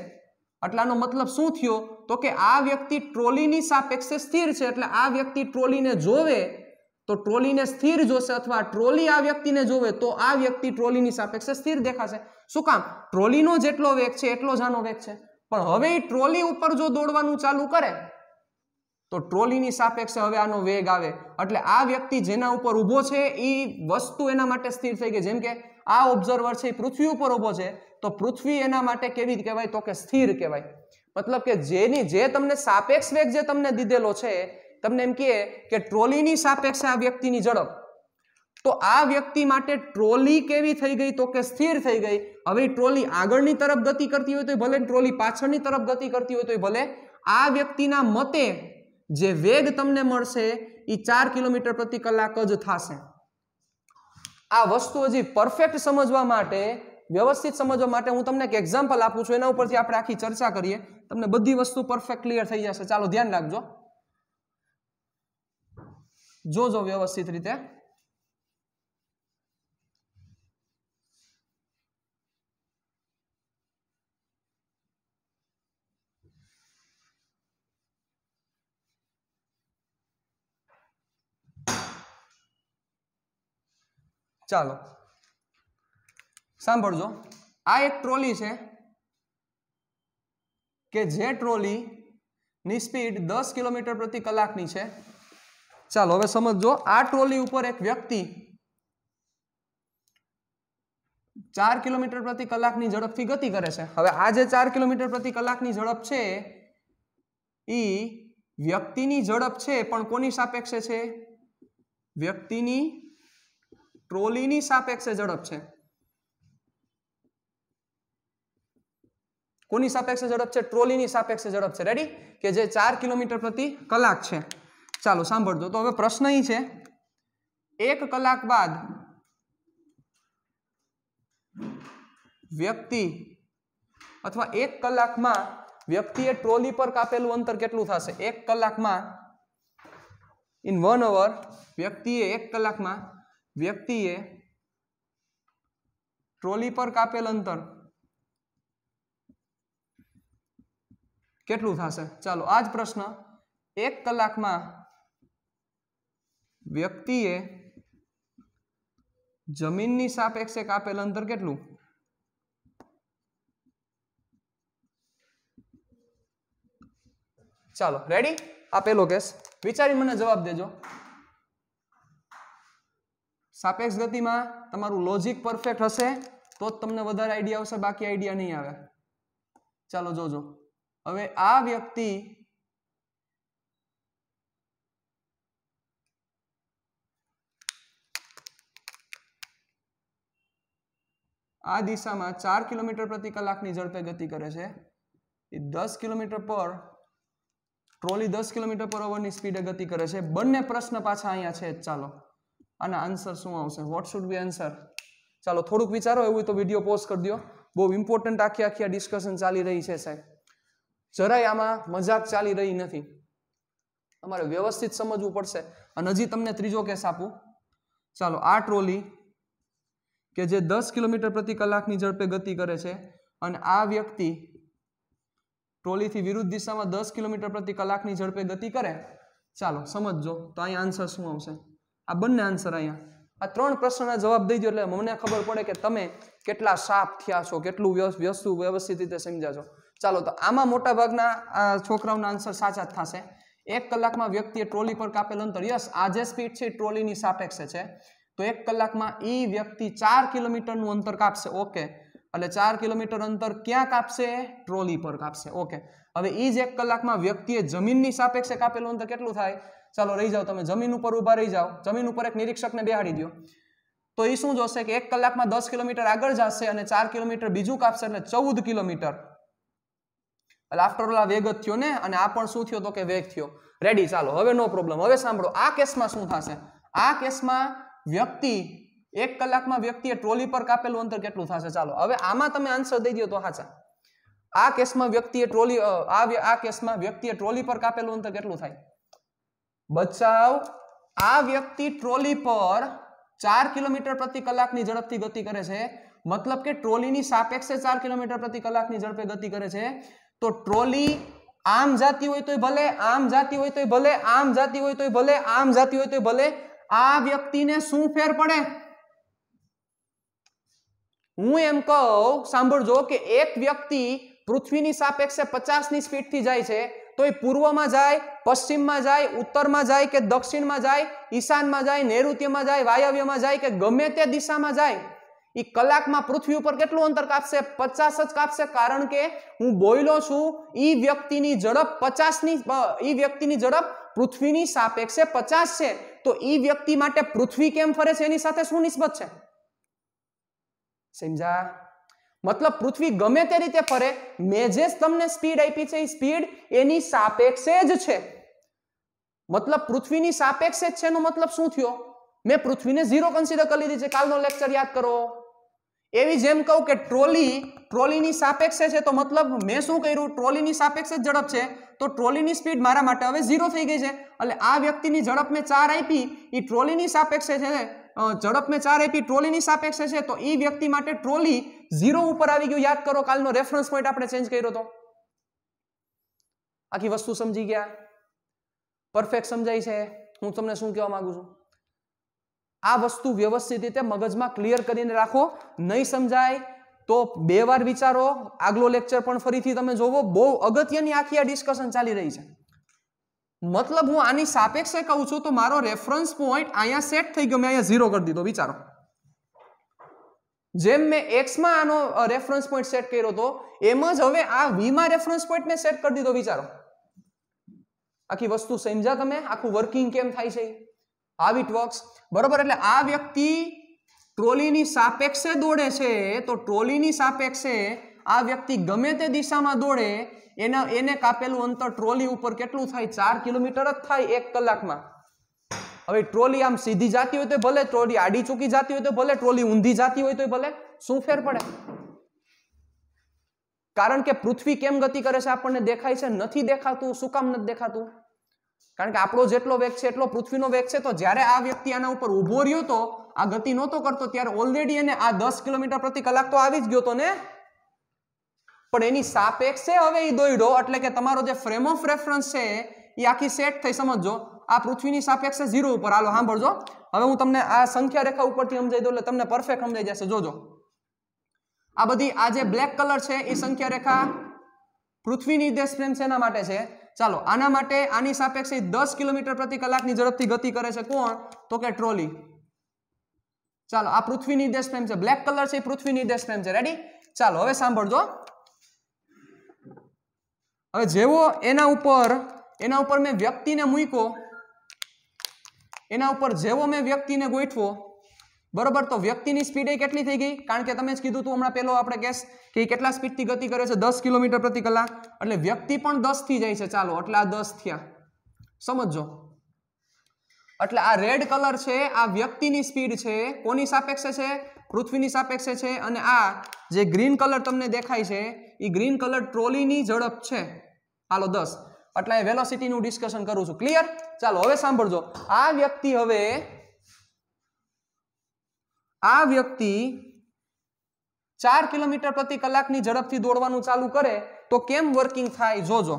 Speaker 1: આટલાનો મતલબ શું થયો તો કે આ વ્યક્તિ ટ્રોલીની સાપેક્ષે સ્થિર છે એટલે આ વ્યક્તિ ટ્રોલીને જોવે તો ટ્રોલીને સ્થિર જોશે અથવા ટ્રોલી આ વ્યક્તિને જોવે તો આ વ્યક્તિ ટ્રોલીની સાપેક્ષે સ્થિર દેખાશે શું કામ ટ્રોલીનો જેટલો વેગ છે એટલો જ આનો વેગ છે પણ હવે એ ટ્રોલી ઉપર જો દોડવાનું ચાલુ કરે તો ટ્રોલીની સાપેક્ષે હવે આનો વેગ આવે એટલે આ વ્યક્તિ જેના ઉપર ઊભો છે એ વસ્તુ એના માટે સ્થિર થઈ ગઈ જેમ કે આ ઓબ્ઝર્વર છે એ પૃથ્વી ઉપર ઊભો છે તો પૃથ્વી એના માટે કેવી કહેવાય તો કે સ્થિર કહેવાય મતલબ કે જેની જે તમને સાપેક્ષ વેગ જે તમને દીધેલો છે તમને એમ કહે કે ટ્રોલીની સાપેક્ષ આ વ્યક્તિની ઝડપ તો આ વ્યક્તિ માટે ટ્રોલી કેવી થઈ ગઈ તો કે સ્થિર થઈ ગઈ હવે ટ્રોલી આગળની તરફ ગતિ કરતી હોય તો ભલે ટ્રોલી પાછળની તરફ ગતિ કરતી હોય તો ભલે આ વ્યક્તિના મતે જે વેગ તમને મળશે એ ચાર કિલોમીટર પ્રતિ કલાક જ થશે આ વસ્તુ હજી પરફેક્ટ સમજવા માટે વ્યવસ્થિત સમજવા માટે હું તમને એક એક્ઝામ્પલ આપું છું એના ઉપરથી આપણે આખી ચર્ચા કરીએ તમને બધી વસ્તુ પરફેક્ટ ક્લિયર થઈ જશે ચાલો ધ્યાન રાખજો જોજો વ્યવસ્થિત રીતે ચાલો સાંભળજો આ એક ટ્રોલી છે કે જે ટ્રોલીની સ્પીડ દસ કિલોમીટર પ્રતિ કલાકની છે ચાલો હવે સમજો આ ટ્રોલી ઉપર એક વ્યક્તિ ચાર કિલોમીટર પ્રતિ કલાકની ઝડપથી ગતિ કરે છે હવે આ જે ચાર કિલોમીટર પ્રતિ કલાકની ઝડપ છે એ વ્યક્તિની ઝડપ છે પણ કોની સાપેક્ષે છે વ્યક્તિની ટ્રોલીની સાપેક્ષે ઝડપ છે કોની સાપેક્ષે ઝડપ છે ટ્રોલીની સાપેક્ષે ઝડપ છે રેડી કે જે ચાર કિલોમીટર પ્રતિ કલાક છે ચાલો સાંભળજો તો હવે પ્રશ્ન એ છે એક કલાક બાદ વ્યક્તિ અથવા એક કલાકમાં વ્યક્તિએ ટ્રોલી પર કાપેલું અંતર કેટલું થશે એક કલાકમાં ઇન વન અવર વ્યક્તિએ એક કલાકમાં વ્યક્તિએ ટ્રોલી પર કાપેલ અંતર કેટલું થશે ચાલો આ જ પ્રશ્ન એક કલાકમાં વ્યક્તિએ જમીનની સાપેક્ષે કાપેલ અંતર કેટલું ચાલો રેડી આ પેલો કેસ વિચારી મને જવાબ દેજો સાપેક્ષ ગતિમાં તમારું લોજિક પરફેક્ટ હશે તો જ તમને વધારે આઈડિયા આવશે બાકી આઈડિયા નહીં આવે ચાલો જોજો હવે આ વ્યક્તિ આ દિશામાં ચાર કિલોમીટર પ્રતિ કલાકની ઝડપે ગતિ કરે છે એ દસ કિલોમીટર પર ટ્રોલી દસ કિલોમીટર પર અવરની સ્પીડે ગતિ કરે છે બંને પ્રશ્ન પાછા અહીંયા છે ચાલો આના આન્સર શું આવશે વોટ શુડ બી આન્સર ચાલો થોડુંક વિચારો એવું તો વિડીયો પોઝ કરી દો બહુ ઇમ્પોર્ટન્ટ આખી આખી આ ડિસ્કશન ચાલી રહી છે સાહેબ જરાય આમાં મજાક ચાલી રહી નથી અમારે વ્યવસ્થિત સમજવું પડશે અને હજી તમને ત્રીજો કેસ આપું ચાલો આ ટ્રોલી કે જે દસ કિલોમીટર પ્રતિ કલાકની ઝડપે ગતિ કરે છે અને આ વ્યક્તિ ટ્રોલીથી વિરુદ્ધ દિશામાં દસ કિલોમીટર પ્રતિ કલાકની ઝડપે ગતિ કરે ચાલો સમજજો તો અહીંયા આન્સર શું આવશે આ બંને આન્સર અહીંયા આ ત્રણ પ્રશ્નના જવાબ દઈ દો એટલે મને ખબર પડે કે તમે કેટલા સાફ થયા છો કેટલું વ્યસ્ત વ્યવસ્થિત રીતે સમજ્યા છો ચાલો તો આમાં મોટા ભાગના છોકરાઓના આન્સર સાચા જ થશે એક કલાકમાં વ્યક્તિએ ટ્રોલી પર કાપેલ અંતર યસ આ જે સ્પીડ છે ટ્રોલીની સાપેક્ષે છે તો એક કલાકમાં એ વ્યક્તિ ચાર કિલોમીટરનું અંતર કાપશે ઓકે એટલે ચાર કિલોમીટર અંતર ક્યાં કાપશે ટ્રોલી પર કાપશે ઓકે હવે એ જ એક કલાકમાં વ્યક્તિએ જમીનની સાપેક્ષે કાપેલું અંતર કેટલું થાય ચાલો રહી જાઓ તમે જમીન ઉપર ઊભા રહી જાઓ જમીન ઉપર એક નિરીક્ષકને બેહાડી દો તો એ શું જોશે કે એક કલાકમાં દસ કિલોમીટર આગળ જશે અને ચાર કિલોમીટર બીજું કાપશે એટલે ચૌદ કિલોમીટર એટલે આફ્ટર ઓલ આ વેગ જ થયો ને અને આ પણ શું થયો તો કે વેગ થયો રેડી ચાલો હવે નો પ્રોબ્લેમ હવે સાંભળો આ કેસમાં શું થશે આ કેસમાં વ્યક્તિ એક કલાકમાં વ્યક્તિએ ટ્રોલી પર કાપેલું અંતર કેટલું થશે ચાલો હવે આમાં તમે આન્સર દઈ દો તો હાચા આ કેસમાં વ્યક્તિએ ટ્રોલી આ આ કેસમાં વ્યક્તિએ ટ્રોલી પર કાપેલું અંતર કેટલું થાય બચાવ આ વ્યક્તિ ટ્રોલી પર ચાર કિલોમીટર પ્રતિ કલાકની ઝડપથી ગતિ કરે છે મતલબ કે ટ્રોલીની સાપેક્ષે ચાર કિલોમીટર પ્રતિ કલાકની ઝડપે ગતિ કરે છે તો ટ્રોલી આમ જાતી હોય તોય ભલે આમ જાતી હોય તોય ભલે આમ જાતી હોય તોય ભલે આમ જાતી હોય તોય ભલે આ વ્યક્તિને શું ફેર પડે હું એમ કહું સાંભળજો કે એક વ્યક્તિ પૃથ્વીની સાપેક્ષે પચાસની સ્પીડથી જાય છે તો એ પૂર્વમાં જાય પશ્ચિમમાં જાય ઉત્તરમાં જાય કે દક્ષિણમાં જાય ઈશાનમાં જાય નૈઋત્યમાં જાય વાયવ્યમાં જાય કે ગમે તે દિશામાં જાય એ કલાકમાં પૃથ્વી ઉપર કેટલું અંતર કાપશે પચાસ જ કાપશે કારણ કે હું બોયલો છું એ વ્યક્તિની ઝડપ પચાસની એ વ્યક્તિની ઝડપ પૃથ્વીની સાપેક્ષે પચાસ છે તો એ વ્યક્તિ માટે પૃથ્વી કેમ ફરે છે એની સાથે શું નિસ્બત છે સમજા મતલબ પૃથ્વી ગમે તે રીતે ફરે મેં જે તમને સ્પીડ આપી છે એ સ્પીડ એની સાપેક્ષે જ છે મતલબ પૃથ્વીની સાપેક્ષે જ છે એનો મતલબ શું થયો મેં પૃથ્વીને ઝીરો કન્સિડર કરી લીધી છે કાલનો લેક્ચર યાદ કરો એવી જેમ કહું કે ટ્રોલી ટ્રોલીની સાપેક્ષે છે તો મતલબ મેં શું કર્યું ટ્રોલીની સાપેક્ષે જ ઝડપ છે તો ટ્રોલીની સ્પીડ મારા માટે હવે ઝીરો થઈ ગઈ છે એટલે આ વ્યક્તિની ઝડપ મેં ચાર આપી એ ટ્રોલીની સાપેક્ષે છે ઝડપ મેં ચાર આપી ટ્રોલીની સાપેક્ષે છે તો એ વ્યક્તિ માટે ટ્રોલી ઝીરો ઉપર આવી ગયું યાદ કરો કાલનો રેફરન્સ પોઈન્ટ આપણે ચેન્જ કર્યો હતો આખી વસ્તુ સમજી ગયા પરફેક્ટ સમજાય છે હું તમને શું કહેવા માંગુ છું આ વસ્તુ વ્યવસ્થિત રીતે મગજમાં ક્લિયર કરીને રાખો નહીં સમજાય તો બે વાર વિચારો આગલો લેક્ચર પણ ફરીથી તમે જોવો બહુ અગત્યની આખી આ ડિસ્કશન ચાલી રહી છે મતલબ હું આની સાપેક્ષે કહું છું તો મારો રેફરન્સ પોઈન્ટ અહીંયા સેટ થઈ ગયો મેં અહીંયા ઝીરો કરી દીધો વિચારો જેમ મેં એક્સમાં આનો રેફરન્સ પોઈન્ટ સેટ કર્યો હતો એમ જ હવે આ વીમાં રેફરન્સ પોઈન્ટ મેં સેટ કરી દીધો વિચારો આખી વસ્તુ સમજ્યા તમે આખું વર્કિંગ કેમ થાય છે હાવ ઇટ વર્ક્સ બરોબર એટલે આ વ્યક્તિ ટ્રોલીની સાપેક્ષે દોડે છે તો ટ્રોલીની સાપેક્ષે આ વ્યક્તિ ગમે તે દિશામાં દોડે એના એને કાપેલું અંતર ટ્રોલી ઉપર કેટલું થાય ચાર કિલોમીટર જ થાય એક કલાકમાં હવે ટ્રોલી આમ સીધી જાતી હોય તો ભલે ટ્રોલી આડી ચૂકી જાતી હોય તો ભલે ટ્રોલી ઊંધી જાતી હોય તો ભલે શું ફેર પડે કારણ કે પૃથ્વી કેમ ગતિ કરે છે આપણને દેખાય છે નથી દેખાતું શું કામ નથી દેખાતું કારણ કે આપણો જેટલો વેગ છે એટલો પૃથ્વીનો વેગ છે તો જ્યારે આ વ્યક્તિ આના ઉપર ઊભો રહ્યો તો આ ગતિ નહોતો કરતો ત્યારે ઓલરેડી એને આ દસ કિલોમીટર પ્રતિ કલાક તો આવી જ ગયો હતો ને પણ એની છે હવે એ દોઈડો એટલે કે તમારો જે ફ્રેમ ઓફ રેફરન્સ છે એ આખી સેટ થઈ સમજો આ પૃથ્વીની સાપેક્ષ છે ઝીરો ઉપર હાલો સાંભળજો હવે હું તમને આ સંખ્યા રેખા ઉપરથી સમજાઈ દઉં એટલે તમને પરફેક્ટ સમજાઈ જશે જોજો આ બધી આ જે બ્લેક કલર છે એ સંખ્યા રેખા પૃથ્વીની દેશ પ્રેમ છે એના માટે છે ચાલો આના માટે આની સાપેક્ષે દસ કિલોમીટર પ્રતિ કલાકની ઝડપથી ગતિ કરે છે કોણ તો કે ટ્રોલી ચાલો આ પૃથ્વી નિર્દેશ પ્રેમ છે બ્લેક કલર છે પૃથ્વી નિર્દેશ ફ્રેમ છે રેડી ચાલો હવે સાંભળજો હવે જેવો એના ઉપર એના ઉપર મેં વ્યક્તિને મૂકો એના ઉપર જેવો મેં વ્યક્તિને ગોઠવો બરોબર તો વ્યક્તિની સ્પીડ એ કેટલી થઈ ગઈ કારણ કે તમે જ કીધું હતું હમણાં પેલો આપણે કેસ કે કેટલા સ્પીડથી ગતિ કરે છે દસ કિલોમીટર પ્રતિ કલાક એટલે વ્યક્તિ પણ દસથી જાય છે ચાલો એટલે આ દસ થયા સમજો એટલે આ રેડ કલર છે આ વ્યક્તિની સ્પીડ છે કોની સાપેક્ષે છે પૃથ્વીની સાપેક્ષે છે અને આ જે ગ્રીન કલર તમને દેખાય છે એ ગ્રીન કલર ટ્રોલીની ઝડપ છે હાલો દસ એટલે વેલોસિટીનું ડિસ્કશન કરું છું ક્લિયર ચાલો હવે સાંભળજો આ વ્યક્તિ હવે આ વ્યક્તિ ચાર કિલોમીટર પ્રતિ કલાકની ઝડપથી દોડવાનું ચાલુ કરે તો કેમ વર્કિંગ થાય જોજો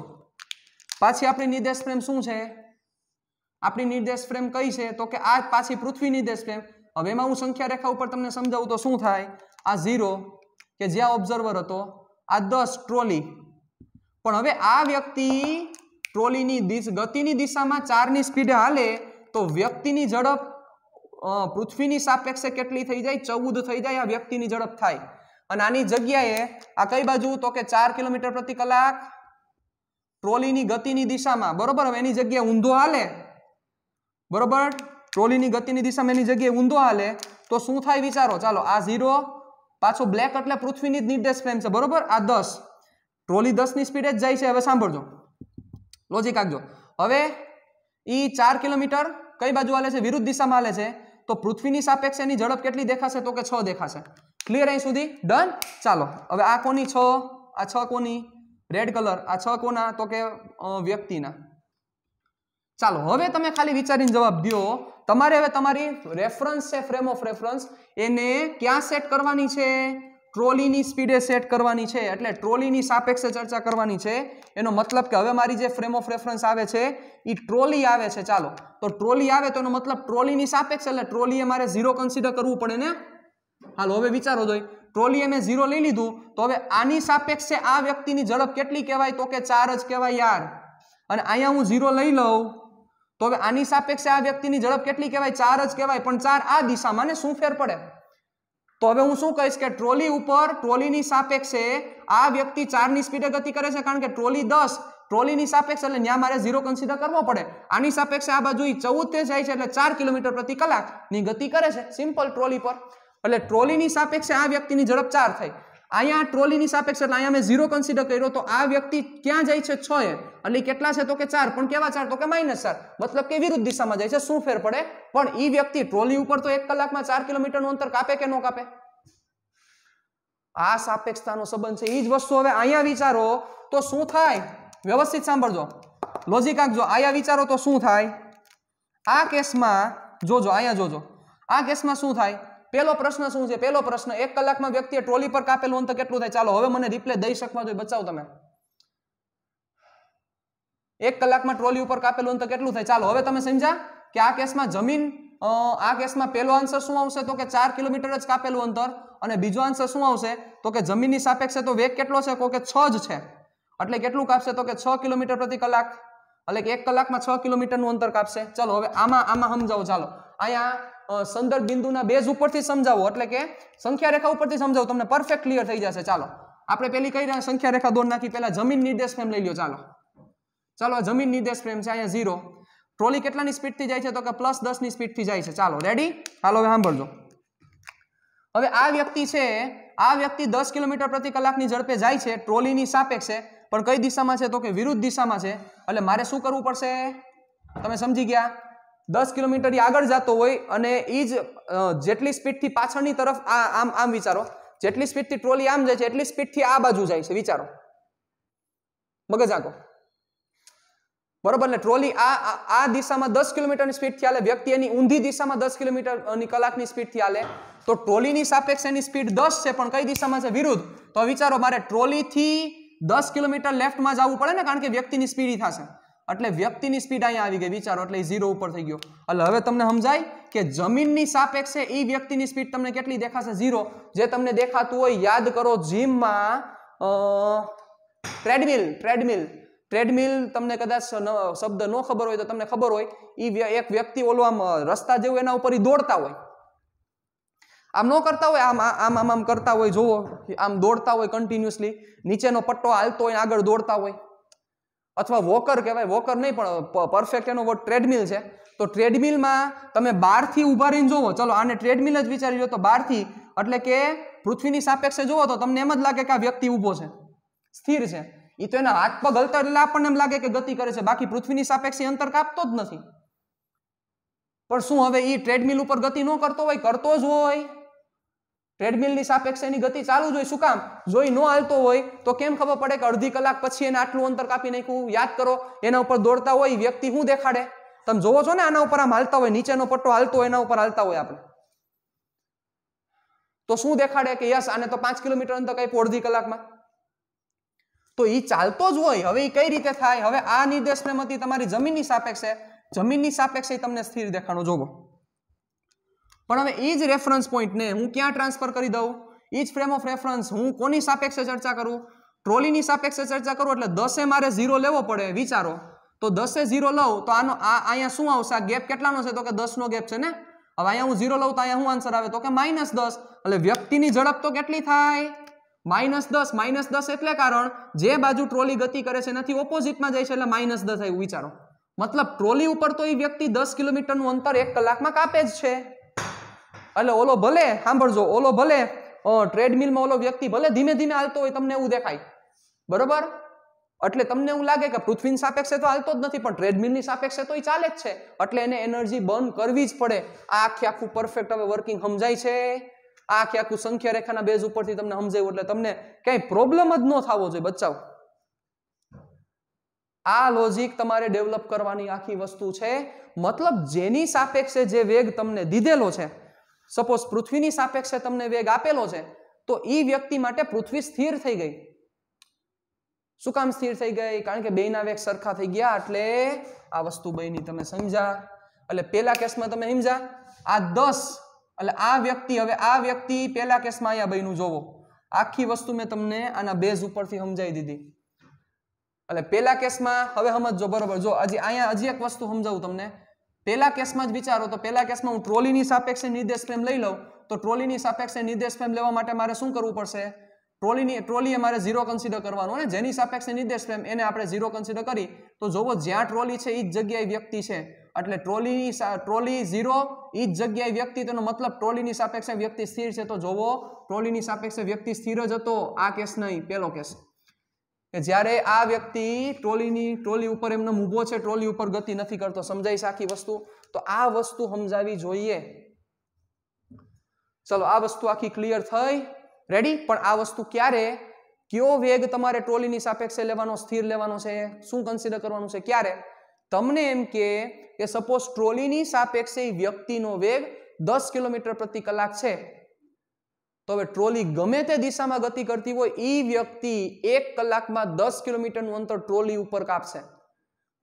Speaker 1: પાછી આપણી નિર્દેશ ફ્રેમ શું છે આપણી નિર્દેશ ફ્રેમ કઈ છે તો કે આ પાછી પૃથ્વી નિર્દેશ ફ્રેમ હવે એમાં હું સંખ્યા રેખા ઉપર તમને સમજાવું તો શું થાય આ ઝીરો કે જ્યાં ઓબ્ઝર્વર હતો આ દસ ટ્રોલી પણ હવે આ વ્યક્તિ ટ્રોલીની ગતિની દિશામાં ચારની સ્પીડે હાલે તો વ્યક્તિની ઝડપ પૃથ્વીની સાપેક્ષે કેટલી થઈ જાય ચૌદ થઈ જાય આ વ્યક્તિની ઝડપ થાય અને આની જગ્યાએ આ કઈ બાજુ તો કે ચાર કિલોમીટર પ્રતિ કલાક ટ્રોલીની ગતિની દિશામાં બરોબર એની જગ્યાએ ઊંધો હાલે બરોબર ટ્રોલીની ગતિની દિશામાં એની જગ્યાએ ઊંધો હાલે તો શું થાય વિચારો ચાલો આ ઝીરો પાછો બ્લેક એટલે પૃથ્વીની જ નિર્દેશ ફ્રેમ છે બરોબર આ દસ ટ્રોલી દસની સ્પીડે જ જાય છે હવે સાંભળજો લોજિક આપજો હવે એ ચાર કિલોમીટર કઈ બાજુ હાલે છે વિરુદ્ધ દિશામાં હાલે છે તો પૃથ્વીની સાપેક્ષ એની ઝડપ કેટલી દેખાશે તો કે છ દેખાશે ક્લિયર અહીં સુધી ડન ચાલો હવે આ કોની છ આ છ કોની રેડ કલર આ છ કોના તો કે વ્યક્તિના ચાલો હવે તમે ખાલી વિચારીને જવાબ દો તમારે હવે તમારી રેફરન્સ છે ફ્રેમ ઓફ રેફરન્સ એને ક્યાં સેટ કરવાની છે ટ્રોલીની સ્પીડે સેટ કરવાની છે એટલે ટ્રોલીની સાપેક્ષે ચર્ચા કરવાની છે એનો મતલબ કે હવે મારી જે ફ્રેમ ઓફ રેફરન્સ આવે છે એ ટ્રોલી આવે છે ચાલો તો ટ્રોલી આવે તો એનો મતલબ ટ્રોલીની સાપેક્ષ એટલે ટ્રોલીએ મારે ઝીરો કન્સિડર કરવું પડે ને હાલો હવે વિચારો જોઈ ટ્રોલીએ મેં ઝીરો લઈ લીધું તો હવે આની સાપેક્ષે આ વ્યક્તિની ઝડપ કેટલી કહેવાય તો કે ચાર જ કહેવાય યાર અને અહીંયા હું ઝીરો લઈ લઉં તો હવે આની સાપેક્ષે આ વ્યક્તિની ઝડપ કેટલી કહેવાય ચાર જ કહેવાય પણ ચાર આ દિશામાં ને શું ફેર પડે તો હવે હું શું કહીશ કે ટ્રોલી ઉપર ટ્રોલીની સાપેક્ષે આ વ્યક્તિ ચારની સ્પીડે ગતિ કરે છે કારણ કે ટ્રોલી દસ ટ્રોલીની સાપેક્ષ એટલે ત્યાં મારે ઝીરો કન્સિડર કરવો પડે આની સાપેક્ષે આ બાજુ ચૌદ તે જાય છે એટલે ચાર કિલોમીટર પ્રતિ કલાકની ગતિ કરે છે સિમ્પલ ટ્રોલી પર એટલે ટ્રોલીની સાપેક્ષે આ વ્યક્તિની ઝડપ ચાર થઈ અહીંયા ટ્રોલીની સાપેક્ષ એટલે અહીંયા મેં ઝીરો કન્સિડર કર્યો તો આ વ્યક્તિ ક્યાં જાય છે છ એ એટલે કેટલા છે તો કે ચાર પણ કેવા ચાર તો કે માઇનસ ચાર મતલબ કે વિરુદ્ધ દિશામાં જાય છે શું ફેર પડે પણ એ વ્યક્તિ ટ્રોલી ઉપર તો એક કલાકમાં ચાર કિલોમીટરનું અંતર કાપે કે ન કાપે આ સાપેક્ષતાનો સંબંધ છે એ જ વસ્તુ હવે અહીંયા વિચારો તો શું થાય વ્યવસ્થિત સાંભળજો લોજિક આંકજો આયા વિચારો તો શું થાય આ કેસમાં જોજો અહીંયા જોજો આ કેસમાં શું થાય પહેલો પ્રશ્ન શું છે પહેલો પ્રશ્ન એક કલાકમાં વ્યક્તિએ ટ્રોલી પર કાપેલું અંતર કેટલું થાય ચાલો હવે મને રિપ્લે દઈ શકવા જોઈએ બચાવ તમે એક કલાકમાં ટ્રોલી ઉપર કાપેલું અંતર કેટલું થાય ચાલો હવે તમે સમજ્યા કે આ કેસમાં જમીન આ કેસમાં પહેલો આન્સર શું આવશે તો કે ચાર કિલોમીટર જ કાપેલું અંતર અને બીજો આન્સર શું આવશે તો કે જમીનની સાપેક્ષે તો વેગ કેટલો છે તો છ જ છે એટલે કેટલું કાપશે તો કે છ કિલોમીટર પ્રતિ કલાક એટલે કે એક કલાકમાં છ કિલોમીટરનું અંતર કાપશે ચાલો હવે આમાં આમાં સમજાવો ચાલો અહીંયા સંદર્ભ બિંદુના બેઝ ઉપરથી સમજાવો એટલે કે સંખ્યા રેખા ઉપરથી સમજાવો તમને પરફેક્ટ ક્લિયર થઈ જશે ચાલો આપણે પેલી કઈ રહ્યા સંખ્યા રેખા દોર નાખી પેલા જમીન નિર્દેશ ફ્રેમ લઈ લો ચાલો ચાલો જમીન નિર્દેશ ફ્રેમ છે અહીંયા ઝીરો ટ્રોલી કેટલાની સ્પીડથી જાય છે તો કે પ્લસ દસની સ્પીડથી જાય છે ચાલો રેડી ચાલો હવે સાંભળજો હવે આ વ્યક્તિ છે આ વ્યક્તિ દસ કિલોમીટર પ્રતિ કલાકની ઝડપે જાય છે ટ્રોલીની સાપેક્ષે પણ કઈ દિશામાં છે તો કે વિરુદ્ધ દિશામાં છે એટલે મારે શું કરવું પડશે તમે સમજી ગયા દસ કિલોમીટર આગળ જતો હોય અને એ જ જેટલી સ્પીડથી પાછળની તરફ આ આમ આમ વિચારો જેટલી સ્પીડથી ટ્રોલી આમ જાય છે એટલી સ્પીડથી આ બાજુ જાય છે વિચારો મગજ આંકો બરોબર ને ટ્રોલી આ આ દિશામાં દસ કિલોમીટરની સ્પીડથી હાલે વ્યક્તિ એની ઊંધી દિશામાં દસ કિલોમીટરની કલાકની સ્પીડથી હાલે તો ટ્રોલીની સાપેક્ષ એની સ્પીડ દસ છે પણ કઈ દિશામાં છે વિરુદ્ધ તો વિચારો મારે ટ્રોલીથી દસ કિલોમીટર લેફ્ટમાં જવું પડે ને કારણ કે વ્યક્તિની સ્પીડ થશે એટલે વ્યક્તિની સ્પીડ અહીંયા આવી ગઈ વિચારો એટલે ઝીરો ઉપર થઈ ગયો એટલે હવે તમને સમજાય કે જમીનની સાપેક્ષે એ વ્યક્તિની સ્પીડ તમને કેટલી દેખાશે ઝીરો જે તમને દેખાતું હોય યાદ કરો જીમમાં ટ્રેડમિલ ટ્રેડમિલ ટ્રેડમિલ તમને કદાચ શબ્દ ન ખબર હોય તો તમને ખબર હોય એ એક વ્યક્તિ ઓલો આમ રસ્તા જેવું એના ઉપર દોડતા હોય આમ ન કરતા હોય આમ આમ આમ આમ કરતા હોય જુઓ આમ દોડતા હોય કન્ટિન્યુઅસલી નીચેનો પટ્ટો હાલતો હોય આગળ દોડતા હોય અથવા વોકર કહેવાય વોકર નહીં પણ પરફેક્ટ એનો વર્ડ ટ્રેડમિલ છે તો ટ્રેડમિલમાં તમે બારથી ઊભા રહીને જોવો ચલો આને ટ્રેડમિલ જ વિચારી લો તો બારથી એટલે કે પૃથ્વીની સાપેક્ષે જોવો તો તમને એમ જ લાગે કે આ વ્યક્તિ ઊભો છે સ્થિર છે એ તો એના હાથ પગ હલતા એટલે આપણને એમ લાગે કે ગતિ કરે છે બાકી પૃથ્વીની સાપેક્ષે અંતર કાપતો જ નથી પણ શું હવે એ ટ્રેડમિલ ઉપર ગતિ ન કરતો હોય કરતો જ હોય ટ્રેડમિલની સાપેક્ષ એની ગતિ ચાલુ જોઈ શું કામ જોઈ ન હાલતો હોય તો કેમ ખબર પડે કે અડધી કલાક પછી એને આટલું અંતર કાપી નાખ્યું યાદ કરો એના ઉપર દોડતા હોય વ્યક્તિ શું દેખાડે તમે જોવો છો ને આના ઉપર આમ હાલતા હોય નીચેનો પટ્ટો હાલતો હોય એના ઉપર હાલતા હોય આપણે તો શું દેખાડે કે યસ આને તો પાંચ કિલોમીટર અંતર કાપ્યું અડધી કલાકમાં તો એ ચાલતો જ હોય હવે એ કઈ રીતે થાય હવે આ નિર્દેશને મતી તમારી જમીનની સાપેક્ષે જમીનની સાપેક્ષે તમને સ્થિર દેખાણો જોવો પણ હવે એ જ રેફરન્સ પોઈન્ટને હું ક્યાં ટ્રાન્સફર કરી દઉં એ જ ફ્રેમ ઓફ રેફરન્સ હું કોની સાપેક્ષે ચર્ચા કરું ટ્રોલીની સાપેક્ષે ચર્ચા કરું એટલે દસે મારે ઝીરો લેવો પડે વિચારો તો દસે ઝીરો લઉં તો આનો આ અહીંયા શું આવશે આ ગેપ કેટલાનો છે તો કે દસનો ગેપ છે ને હવે અહીંયા હું ઝીરો લઉં તો અહીંયા હું આન્સર આવે તો કે માઇનસ દસ એટલે વ્યક્તિની ઝડપ તો કેટલી થાય માઇનસ દસ માઇનસ દસ એટલે કારણ જે બાજુ ટ્રોલી ગતિ કરે છે એનાથી ઓપોઝિટમાં જાય છે એટલે માઇનસ દસ આવ્યું વિચારો મતલબ ટ્રોલી ઉપર તો એ વ્યક્તિ દસ કિલોમીટરનું અંતર એક કલાકમાં કાપે જ છે એટલે ઓલો ભલે સાંભળજો ઓલો ભલે ટ્રેડમિલમાં ઓલો વ્યક્તિ ભલે ધીમે ધીમે હાલતો હોય તમને એવું દેખાય બરોબર એટલે તમને એવું લાગે કે પૃથ્વીની સાપેક્ષે તો હાલતો જ નથી પણ ટ્રેડમિલની સાપેક્ષે તો એ ચાલે જ છે એટલે એને એનર્જી બર્ન કરવી જ પડે આ આખી આખું પરફેક્ટ હવે વર્કિંગ સમજાય છે આ આખી આખું સંખ્યા રેખાના બેઝ ઉપરથી તમને સમજાયું એટલે તમને ક્યાંય પ્રોબ્લેમ જ ન થવો જોઈએ બચાવ આ લોજિક તમારે ડેવલપ કરવાની આખી વસ્તુ છે મતલબ જેની સાપેક્ષે જે વેગ તમને દીધેલો છે સપોઝ પૃથ્વીની સાપેક્ષે તમને વેગ આપેલો છે તો એ વ્યક્તિ માટે પૃથ્વી સ્થિર થઈ ગઈ શું કામ સ્થિર થઈ ગઈ કારણ કે બેના વેગ સરખા થઈ ગયા એટલે આ વસ્તુ બની તમે સમજા એટલે પેલા કેસમાં તમે સમજા આ દસ એટલે આ વ્યક્તિ હવે આ વ્યક્તિ પેલા કેસમાં અહીંયા બન્યું જોવો આખી વસ્તુ મેં તમને આના બેઝ ઉપરથી સમજાવી દીધી એટલે પેલા કેસમાં હવે સમજો બરોબર જો હજી અહીંયા હજી એક વસ્તુ સમજાવું તમને પહેલા કેસમાં જ વિચારો તો પહેલા કેસમાં હું ટ્રોલીની સાપેક્ષે નિર્દેશ ફ્રેમ લઈ લઉં તો ટ્રોલીની સાપેક્ષે નિર્દેશ ફ્રેમ લેવા માટે મારે શું કરવું પડશે ટ્રોલીની ટ્રોલીએ મારે ઝીરો કન્સિડર કરવાનું અને જેની સાપેક્ષે નિર્દેશ ફ્રેમ એને આપણે ઝીરો કન્સિડર કરી તો જોવો જ્યાં ટ્રોલી છે એ જ જગ્યાએ વ્યક્તિ છે એટલે ટ્રોલીની ટ્રોલી ઝીરો એ જ જગ્યાએ વ્યક્તિ તેનો મતલબ ટ્રોલીની સાપેક્ષે વ્યક્તિ સ્થિર છે તો જોવો ટ્રોલીની સાપેક્ષે વ્યક્તિ સ્થિર જ હતો આ કેસ નહીં પહેલો કેસ કે જ્યારે આ વ્યક્તિ ટ્રોલીની ટ્રોલી ઉપર એમનો ઊભો છે ટ્રોલી ઉપર ગતિ નથી કરતો સમજાઈ આખી વસ્તુ તો આ વસ્તુ સમજાવી જોઈએ ચલો આ વસ્તુ આખી ક્લિયર થઈ રેડી પણ આ વસ્તુ ક્યારે કયો વેગ તમારે ટ્રોલીની સાપેક્ષે લેવાનો સ્થિર લેવાનો છે શું કન્સિડર કરવાનું છે ક્યારે તમને એમ કે સપોઝ ટ્રોલીની સાપેક્ષે વ્યક્તિનો વેગ દસ કિલોમીટર પ્રતિ કલાક છે તો હવે ટ્રોલી ગમે તે દિશામાં ગતિ કરતી હોય એ વ્યક્તિ એક કલાકમાં દસ કિલોમીટરનું અંતર ટ્રોલી ઉપર કાપશે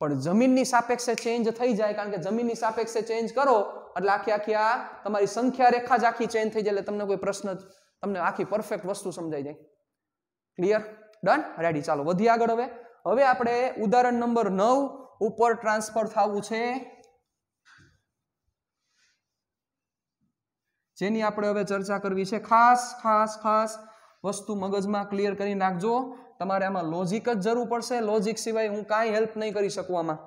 Speaker 1: પણ જમીનની સાપેક્ષે ચેન્જ થઈ જાય કારણ કે જમીનની સાપેક્ષે ચેન્જ કરો એટલે આખી આખી આ તમારી સંખ્યા રેખા જ આખી ચેન્જ થઈ જાય એટલે તમને કોઈ પ્રશ્ન તમને આખી પરફેક્ટ વસ્તુ સમજાઈ જાય ક્લિયર ડન રેડી ચાલો વધી આગળ હવે હવે આપણે ઉદાહરણ નંબર નવ ઉપર ટ્રાન્સફર થવું છે જેની આપણે હવે ચર્ચા કરવી છે ખાસ ખાસ ખાસ વસ્તુ મગજમાં ક્લિયર કરી નાખજો તમારે આમાં લોજિક જ જરૂર પડશે લોજિક સિવાય હું કાંઈ હેલ્પ નહીં કરી શકું આમાં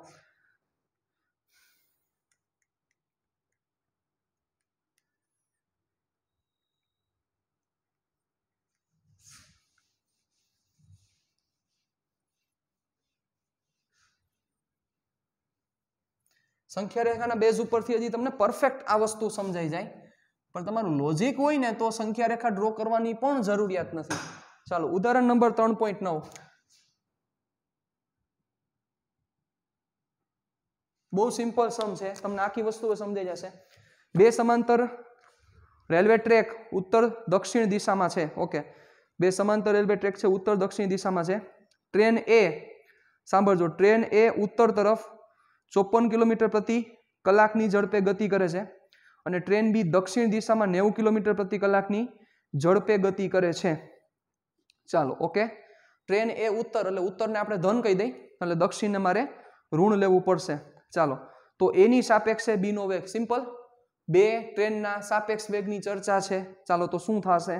Speaker 1: સંખ્યા રેખાના બેઝ ઉપરથી હજી તમને પરફેક્ટ આ વસ્તુ સમજાઈ જાય પણ તમારું લોજિક હોય ને તો સંખ્યા રેખા ડ્રો કરવાની પણ જરૂરિયાત નથી ચાલો ઉદાહરણ નંબર ત્રણ પોઈન્ટ નવ બહુ સિમ્પલ સમ છે તમને આખી વસ્તુઓ સમજાઈ જશે બે સમાંતર રેલવે ટ્રેક ઉત્તર દક્ષિણ દિશામાં છે ઓકે બે સમાંતર રેલવે ટ્રેક છે ઉત્તર દક્ષિણ દિશામાં છે ટ્રેન એ સાંભળજો ટ્રેન એ ઉત્તર તરફ ચોપન કિલોમીટર પ્રતિ કલાકની ઝડપે ગતિ કરે છે અને ટ્રેન બી દક્ષિણ દિશામાં નેવું કિલોમીટર પ્રતિ કલાકની ઝડપે ગતિ કરે છે ચાલો ઓકે ટ્રેન એ ઉત્તર એટલે ઉત્તરને આપણે ધન કહી દઈ એટલે દક્ષિણને મારે ઋણ લેવું પડશે ચાલો તો એની સાપેક્ષે બીનો વેગ સિમ્પલ બે ટ્રેનના સાપેક્ષ વેગની ચર્ચા છે ચાલો તો શું થશે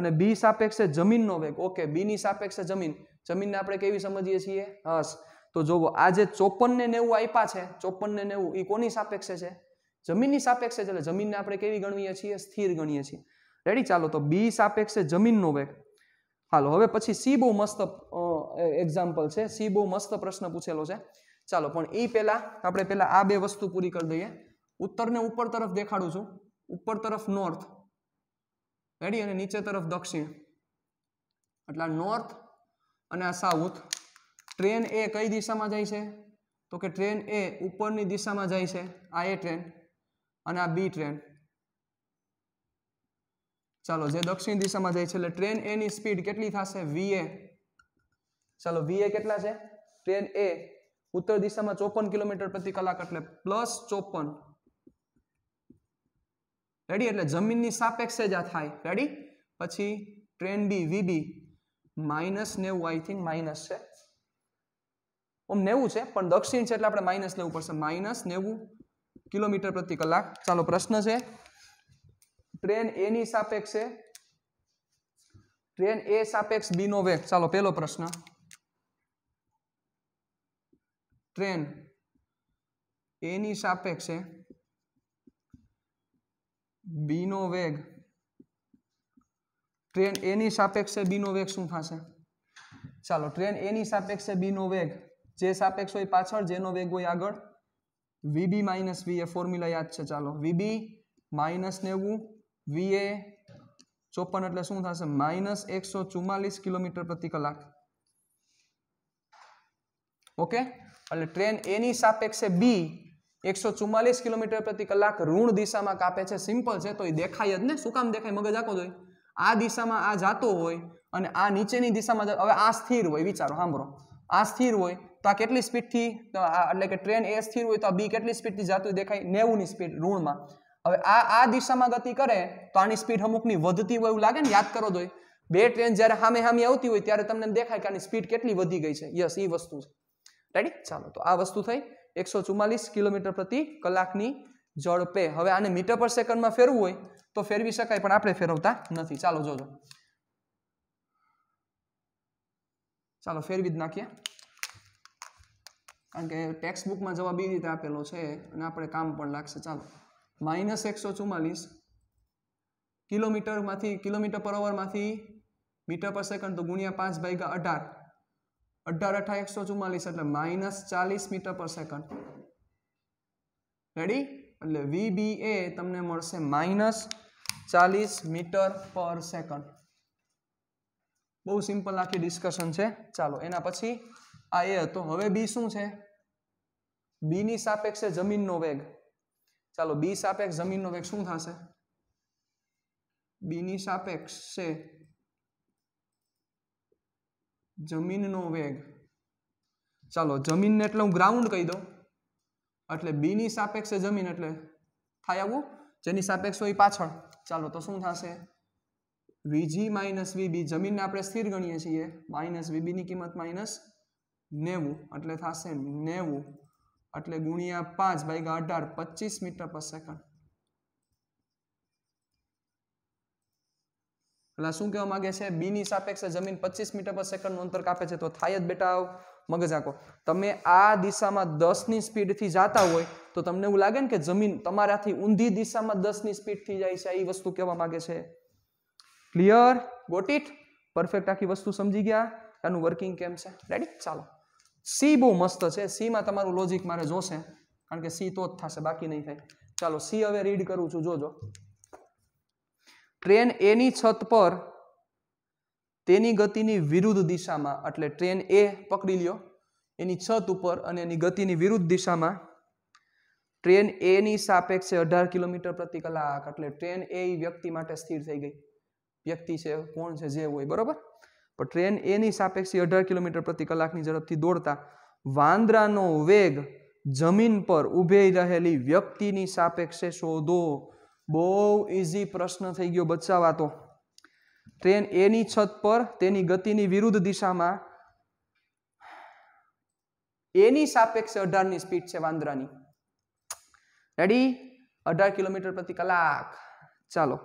Speaker 1: અને બી સાપેક્ષે જમીનનો વેગ ઓકે બીની સાપેક્ષે જમીન જમીનને આપણે કેવી સમજીએ છીએ હસ તો જોવો આ જે ચોપન ને નેવું આપ્યા છે ચોપન ને નેવું એ કોની સાપેક્ષે છે જમીનની સાપેક્ષે એટલે જમીનને આપણે કેવી ગણીએ છીએ સ્થિર ગણીએ છીએ રેડી ચાલો તો બી સાપેક્ષે જમીનનો વેગ હાલો હવે પછી સી બહુ મસ્ત એક્ઝામ્પલ છે સી બહુ મસ્ત પ્રશ્ન પૂછેલો છે ચાલો પણ એ પહેલાં આપણે પહેલાં આ બે વસ્તુ પૂરી કરી દઈએ ઉત્તરને ઉપર તરફ દેખાડું છું ઉપર તરફ નોર્થ રેડી અને નીચે તરફ દક્ષિણ એટલે નોર્થ અને આ સાઉથ ટ્રેન એ કઈ દિશામાં જાય છે તો કે ટ્રેન એ ઉપરની દિશામાં જાય છે આ એ ટ્રેન અને આ બી ટ્રેન ચાલો જે દક્ષિણ દિશામાં જાય છે એટલે ટ્રેન એ ની સ્પીડ કેટલી થશે વીએ ચાલો વીએ કેટલા છે ટ્રેન એ ઉત્તર દિશામાં ચોપન કિલોમીટર પ્રતિ કલાક એટલે પ્લસ ચોપન રેડી એટલે જમીનની સાપેક્ષે જ આ થાય રેડી પછી ટ્રેન બી વીબી માઇનસ નેવું આઈ થિંક માઇનસ છે ઓમ નેવું છે પણ દક્ષિણ છે એટલે આપણે માઇનસ લેવું પડશે માઇનસ નેવું કિલોમીટર પ્રતિ કલાક ચાલો પ્રશ્ન છે ટ્રેન એ ની સાપેક્ષે ટ્રેન એ સાપેક્ષ બી નો વેગ ચાલો પેલો પ્રશ્ન ટ્રેન એ ની સાપેક્ષે બી નો વેગ ટ્રેન એ ની સાપેક્ષે બી નો વેગ શું થશે ચાલો ટ્રેન એ ની સાપેક્ષે બી નો વેગ જે સાપેક્ષ હોય પાછળ જેનો વેગ હોય આગળ V B minus V A formula યાદ છે ચાલો વીબી માઇનસ નેવું વી એ ચોપન એટલે શું થશે માઇનસ એકસો ચુમ્માલીસ કિલોમીટર પ્રતિ કલાક ઓકે એટલે ટ્રેન એની સાપેક્ષે બી એકસો ચુમ્માલીસ કિલોમીટર પ્રતિ કલાક ઋણ દિશામાં કાપે છે સિમ્પલ છે તો એ દેખાય જ ને શું કામ દેખાય મગજ આખો જોઈએ આ દિશામાં આ જાતો હોય અને આ નીચેની દિશામાં હવે આ સ્થિર હોય વિચારો સાંભળો આ સ્થિર હોય તો આ કેટલી સ્પીડથી એટલે કે ટ્રેન એ સ્થિર હોય તો આ બી કેટલી સ્પીડથી જતું દેખાય નેવુંની સ્પીડ ઋણમાં હવે આ આ દિશામાં ગતિ કરે તો આની સ્પીડ અમુકની વધતી હોય એવું લાગે ને યાદ કરો દોય બે ટ્રેન જ્યારે સામે સામે આવતી હોય ત્યારે તમને દેખાય કે આની સ્પીડ કેટલી વધી ગઈ છે યસ એ વસ્તુ છે રેડી ચાલો તો આ વસ્તુ થઈ એકસો કિલોમીટર પ્રતિ કલાકની ઝડપે હવે આને મીટર પર સેકન્ડમાં ફેરવું હોય તો ફેરવી શકાય પણ આપણે ફેરવતા નથી ચાલો જોજો ચાલો ફેરવી જ નાખીએ કારણ કે ટેક્સ્ટ બુકમાં જવાબ એ રીતે આપેલો છે અને આપણે કામ પણ લાગશે ચાલો માઇનસ એકસો ચુમ્માલીસ કિલોમીટરમાંથી કિલોમીટર પર અવરમાંથી મીટર પર સેકન્ડ તો ગુણ્યા પાંચ ભાગ્યા અઢાર અઢાર અઠા એકસો ચુમ્માલીસ એટલે માઇનસ ચાલીસ મીટર પર સેકન્ડ રેડી એટલે વી બી એ તમને મળશે માઇનસ ચાલીસ મીટર પર સેકન્ડ બહુ સિમ્પલ આખી ડિસ્કશન છે ચાલો એના પછી આ એ હતો હવે બી શું છે બીની સાપેક્ષે જમીનનો વેગ ચાલો બી સાપેક્ષ જમીનનો વેગ શું થશે બીની સાપેક્ષે જમીનનો વેગ ચાલો જમીનને એટલે હું ગ્રાઉન્ડ કહી દઉં એટલે બીની સાપેક્ષે જમીન એટલે થાય આવું જેની સાપેક્ષ હોય પાછળ ચાલો તો શું થશે વીજી માઇનસ વીબી જમીનને આપણે સ્થિર ગણીએ છીએ માઇનસ વીબીની કિંમત માઇનસ નેવું એટલે થશે નેવું એટલે ગુણ્યા પાંચ ભાગ્યા અઢાર પચીસ મીટર પર સેકન્ડ એટલે શું કહેવા માંગે છે બીની સાપેક્ષે જમીન પચીસ મીટર પર સેકન્ડ અંતર કાપે છે તો થાય જ બેટા આવો મગજ આખો તમે આ દિશામાં દસની સ્પીડથી જતા હોય તો તમને એવું લાગે ને કે જમીન તમારાથી ઊંધી દિશામાં દસની સ્પીડથી જાય છે એ વસ્તુ કહેવા માંગે છે ક્લિયર ગોટ ઇટ પરફેક્ટ આખી વસ્તુ સમજી ગયા એનું વર્કિંગ કેમ છે રેડી ચાલો સી બહુ મસ્ત છે સીમાં તમારું લોજિક મારે જોશે કારણ કે સી તો જ થશે બાકી નહીં થાય ચાલો સી હવે રીડ કરું છું જોજો ટ્રેન એની છત પર તેની ગતિની વિરુદ્ધ દિશામાં એટલે ટ્રેન એ પકડી લ્યો એની છત ઉપર અને એની ગતિની વિરુદ્ધ દિશામાં ટ્રેન એની સાપેક્ષે અઢાર કિલોમીટર પ્રતિ કલાક એટલે ટ્રેન એ વ્યક્તિ માટે સ્થિર થઈ ગઈ વ્યક્તિ છે કોણ છે જે હોય બરાબર પણ ટ્રેન એની સાપેક્ષે અઢાર કિલોમીટર પ્રતિ કલાકની ઝડપથી દોડતા વાંદરાનો વેગ જમીન પર ઊભી રહેલી વ્યક્તિની સાપેક્ષે શોધો બહુ ઇઝી પ્રશ્ન થઈ ગયો બચાવા તો ટ્રેન એની છત પર તેની ગતિની વિરુદ્ધ દિશામાં એની સાપેક્ષે અઢારની સ્પીડ છે વાંદરાની રેડી અઢાર કિલોમીટર પ્રતિ કલાક ચાલો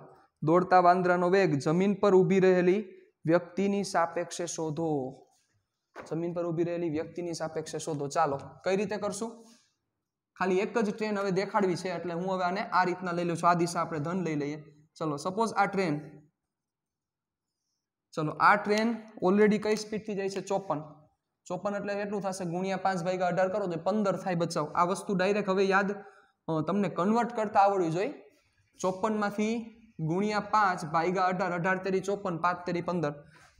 Speaker 1: દોડતા વાંદરાનો વેગ જમીન પર ઊભી રહેલી વ્યક્તિની સાપેક્ષે શોધો જમીન પર ઊભી રહેલી વ્યક્તિની સાપેક્ષે શોધો ચાલો કઈ રીતે કરશું ખાલી એક જ ટ્રેન હવે દેખાડવી છે એટલે હું હવે આને આ રીતના લઈ લઉં છું આ દિશા આપણે ધન લઈ લઈએ ચલો સપોઝ આ ટ્રેન ચલો આ ટ્રેન ઓલરેડી કઈ સ્પીડથી જાય છે ચોપન ચોપન એટલે કેટલું થશે ગુણ્યા પાંચ ભાઈ અઢાર કરો તો પંદર થાય બચાવ આ વસ્તુ ડાયરેક્ટ હવે યાદ તમને કન્વર્ટ કરતા આવડવી જોઈએ ચોપનમાંથી ગુણ્યા પાંચ ભાગ્યા અઢાર અઢાર તેરી ચોપન પાંચ તેરી પંદર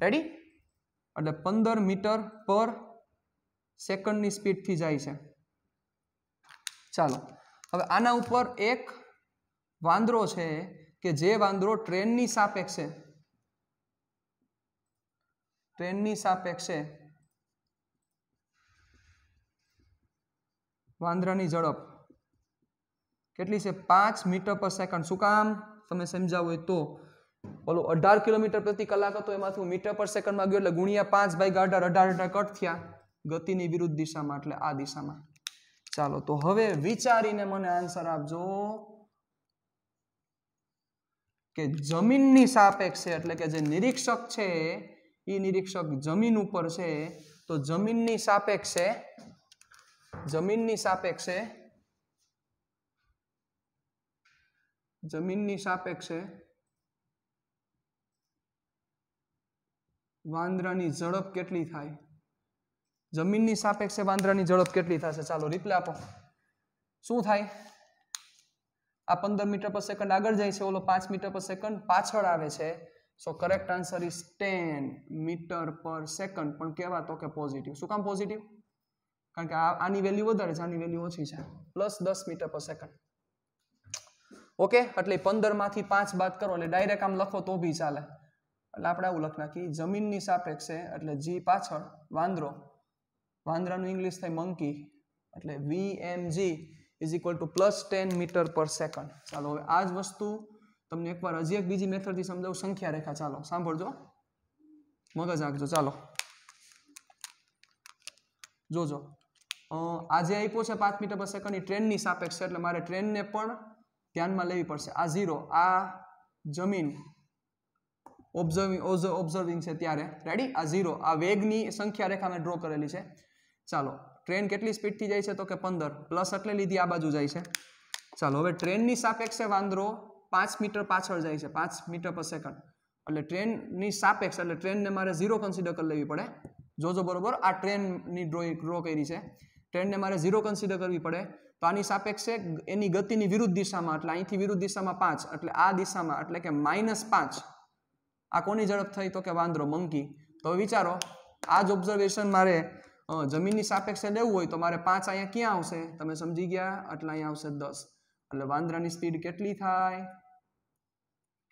Speaker 1: રેડી એટલે પંદર મીટર પર સેકન્ડની સ્પીડથી જાય છે ચાલો હવે આના ઉપર એક વાંદરો છે કે જે વાંદરો ટ્રેનની સાપેક્ષે ટ્રેનની સાપેક્ષે વાંદરાની ઝડપ કેટલી છે પાંચ મીટર પર સેકન્ડ શું કામ તમે સમજાવો હોય તો ઓલો અઢાર કિલોમીટર પ્રતિ કલાક હતો એમાંથી હું મીટર પર સેકન્ડમાં ગયો એટલે ગુણ્યા પાંચ ભાઈ અઢાર અઢાર અઢાર કટ થયા ગતિની વિરુદ્ધ દિશામાં એટલે આ દિશામાં ચાલો તો હવે વિચારીને મને આન્સર આપજો કે જમીનની સાપેક્ષે એટલે કે જે નિરીક્ષક છે એ નિરીક્ષક જમીન ઉપર છે તો જમીનની સાપેક્ષે જમીનની સાપેક્ષે જમીનની સાપેક્ષે વાંદરાની ઝડપ કેટલી થાય જમીનની સાપેક્ષે વાંદરાની ઝડપ કેટલી થશે ચાલો રિપ્લે આપો શું થાય આ પંદર મીટર પર સેકન્ડ આગળ જાય છે ઓલો પાંચ મીટર પર સેકન્ડ પાછળ આવે છે so correct answer is ten metre per second પણ કહેવા તો કે પોઝિટિવ શું કામ પોઝિટિવ કારણ કે આની વેલ્યુ વધારે છે આની વેલ્યુ ઓછી છે પ્લસ દસ મીટર પર સેકન્ડ ઓકે એટલે પંદરમાંથી પાંચ બાદ કરો એટલે ડાયરેક્ટ આમ લખો તો બી ચાલે એટલે આપણે આવું લખ નાખી જમીનની સાપેક્ષે એટલે જી પાછળ વાંદરો વાંદરાનું ઇંગ્લિશ થાય મંકી એટલે V M G is equal to plus ten metre per second ચાલો હવે આ જ વસ્તુ તમને એકવાર હજી એક બીજી મેથડથી સમજાવું સંખ્યા રેખા ચાલો સાંભળજો મગજ આંકજો ચાલો જોજો આજે આપ્યો છે પાંચ મીટર પર સેકન્ડ એ ટ્રેનની સાપેક્ષ છે એટલે મારે ટ્રેનને પણ ધ્યાનમાં લેવી પડશે આ ઝીરો આ જમીન ઓબ્ઝર્વિંગ ઓબ્ઝર્વિંગ છે ત્યારે રેડી આ ઝીરો આ વેગની સંખ્યા રેખા મેં ડ્રો કરેલી છે ચાલો ટ્રેન કેટલી સ્પીડથી જાય છે તો કે પંદર પ્લસ એટલે લીધી આ બાજુ જાય છે ચાલો હવે ટ્રેનની સાપેક્ષે વાંદરો પાંચ મીટર પાછળ જાય છે પાંચ મીટર પર સેકન્ડ એટલે ટ્રેનની સાપેક્ષ એટલે ટ્રેનને મારે ઝીરો કન્સિડર કરી લેવી પડે જોજો બરોબર આ ટ્રેનની ડ્રોઈંગ ડ્રો કરી છે ટ્રેનને મારે ઝીરો કન્સિડર કરવી પડે તો આની સાપેક્ષે એની ગતિની વિરુદ્ધ દિશામાં એટલે અહીંથી વિરુદ્ધ દિશામાં પાંચ એટલે આ દિશામાં એટલે કે માઇનસ પાંચ આ કોની ઝડપ થઈ તો કે વાંદરો મંકી તો વિચારો આ જ ઓબ્ઝર્વેશન મારે જમીનની સાપેક્ષે લેવું હોય તો મારે પાંચ અહીંયા ક્યાં આવશે તમે સમજી ગયા એટલે અહીંયા આવશે દસ એટલે વાંદરાની સ્પીડ કેટલી થાય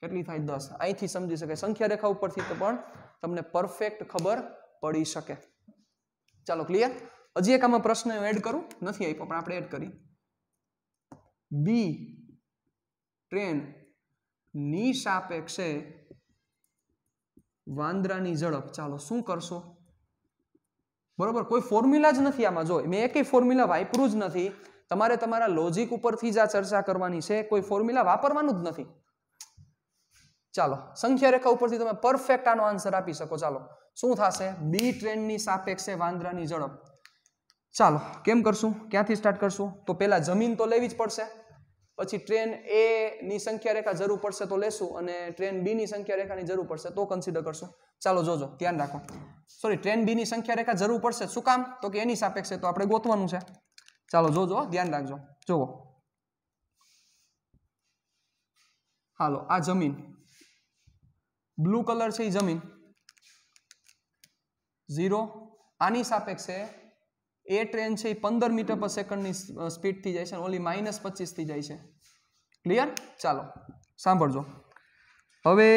Speaker 1: કેટલી થાય દસ અહીંથી સમજી શકે સંખ્યા રેખા ઉપરથી તો પણ તમને પરફેક્ટ ખબર પડી શકે ચાલો ક્લિયર હજી એક આમાં પ્રશ્ન એડ કરું નથી આપ્યો પણ આપણે એડ કરી બી ટ્રેન ની સાપેક્ષે વાંદરાની ઝડપ ચાલો શું કરશો બરોબર કોઈ ફોર્મ્યુલા જ નથી આમાં જો મેં એકેય ફોર્મ્યુલા વાપરું જ નથી તમારે તમારા લોજિક ઉપરથી જ આ ચર્ચા કરવાની છે કોઈ ફોર્મ્યુલા વાપરવાનું જ નથી ચાલો સંખ્યા રેખા ઉપરથી તમે પરફેક્ટ આનો આન્સર આપી શકો ચાલો શું થશે બી ટ્રેનની સાપેક્ષે વાંદરાની ઝડપ ચાલો કેમ કરશું ક્યાંથી સ્ટાર્ટ કરશું તો પહેલાં જમીન તો લેવી જ પડશે પછી ટ્રેન એની સંખ્યા રેખા જરૂર પડશે તો લેશું અને ટ્રેન બીની સંખ્યા રેખાની જરૂર પડશે તો કન્સિડર કરશું ચાલો જોજો ધ્યાન રાખો સોરી ટ્રેન બીની સંખ્યા રેખા જરૂર પડશે શું કામ તો કે એની સાપેક્ષે તો આપણે ગોતવાનું છે ચાલો જોજો ધ્યાન રાખજો જુઓ હાલો આ જમીન બ્લુ કલર છે એ જમીન ઝીરો આની સાપેક્ષે એ ટ્રેન છે એ પંદર મીટર પર સેકન્ડની સ્પીડથી જાય છે અને ઓલી માઇનસ પચીસથી જાય છે ક્લિયર ચાલો સાંભળજો હવે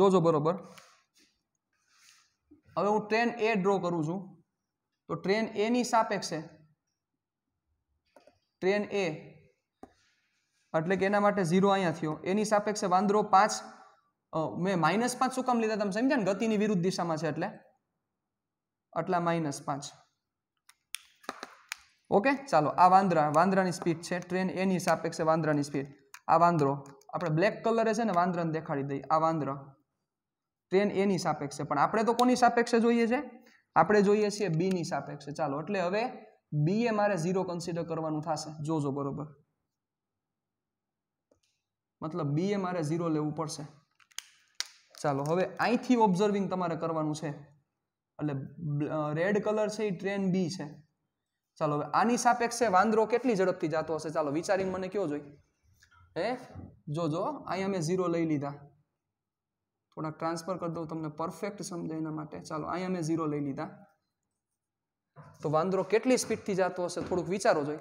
Speaker 1: જોજો બરોબર હવે હું ટ્રેન એ ડ્રો કરું છું તો ટ્રેન એની સાપેક્ષે ટ્રેન એ એટલે કે એના માટે ઝીરો અહીંયા થયો એની સાપેક્ષે વાંદરો પાંચ મેં માઇનસ પાંચ શું કામ લીધા તમે સમજ્યા ને ગતિની વિરુદ્ધ દિશામાં છે એટલે આટલા માઇનસ પાંચ ઓકે ચાલો આ વાંદરા વાંદરાની સ્પીડ છે ટ્રેન એની સાપેક્ષે વાંદરાની સ્પીડ આ વાંદરો આપણે બ્લેક કલરે છે ને વાંદરાને દેખાડી દઈએ આ વાંદરો ટ્રેન એની સાપેક્ષે પણ આપણે તો કોની સાપેક્ષે જોઈએ છે આપણે જોઈએ છીએ બીની સાપેક્ષે ચાલો એટલે હવે બી એ મારે ઝીરો કન્સિડર કરવાનું થશે જોજો બરોબર મતલબ બી એ મારે ઝીરો લેવું પડશે ચાલો હવે અહીંથી ઓબ્ઝર્વિંગ તમારે કરવાનું છે એટલે રેડ કલર છે એ ટ્રેન બી છે ચાલો હવે આની સાપેક્ષે વાંદરો કેટલી ઝડપથી જતો હશે ચાલો વિચારી મને કયો જોઈ હે જોજો અહીંયા મેં ઝીરો લઈ લીધા થોડાક ટ્રાન્સફર કરી દઉં તમને પરફેક્ટ સમજાય એના માટે ચાલો અહીંયા મેં ઝીરો લઈ લીધા તો વાંદરો કેટલી સ્પીડથી જતો હશે થોડુંક વિચારો જોઈ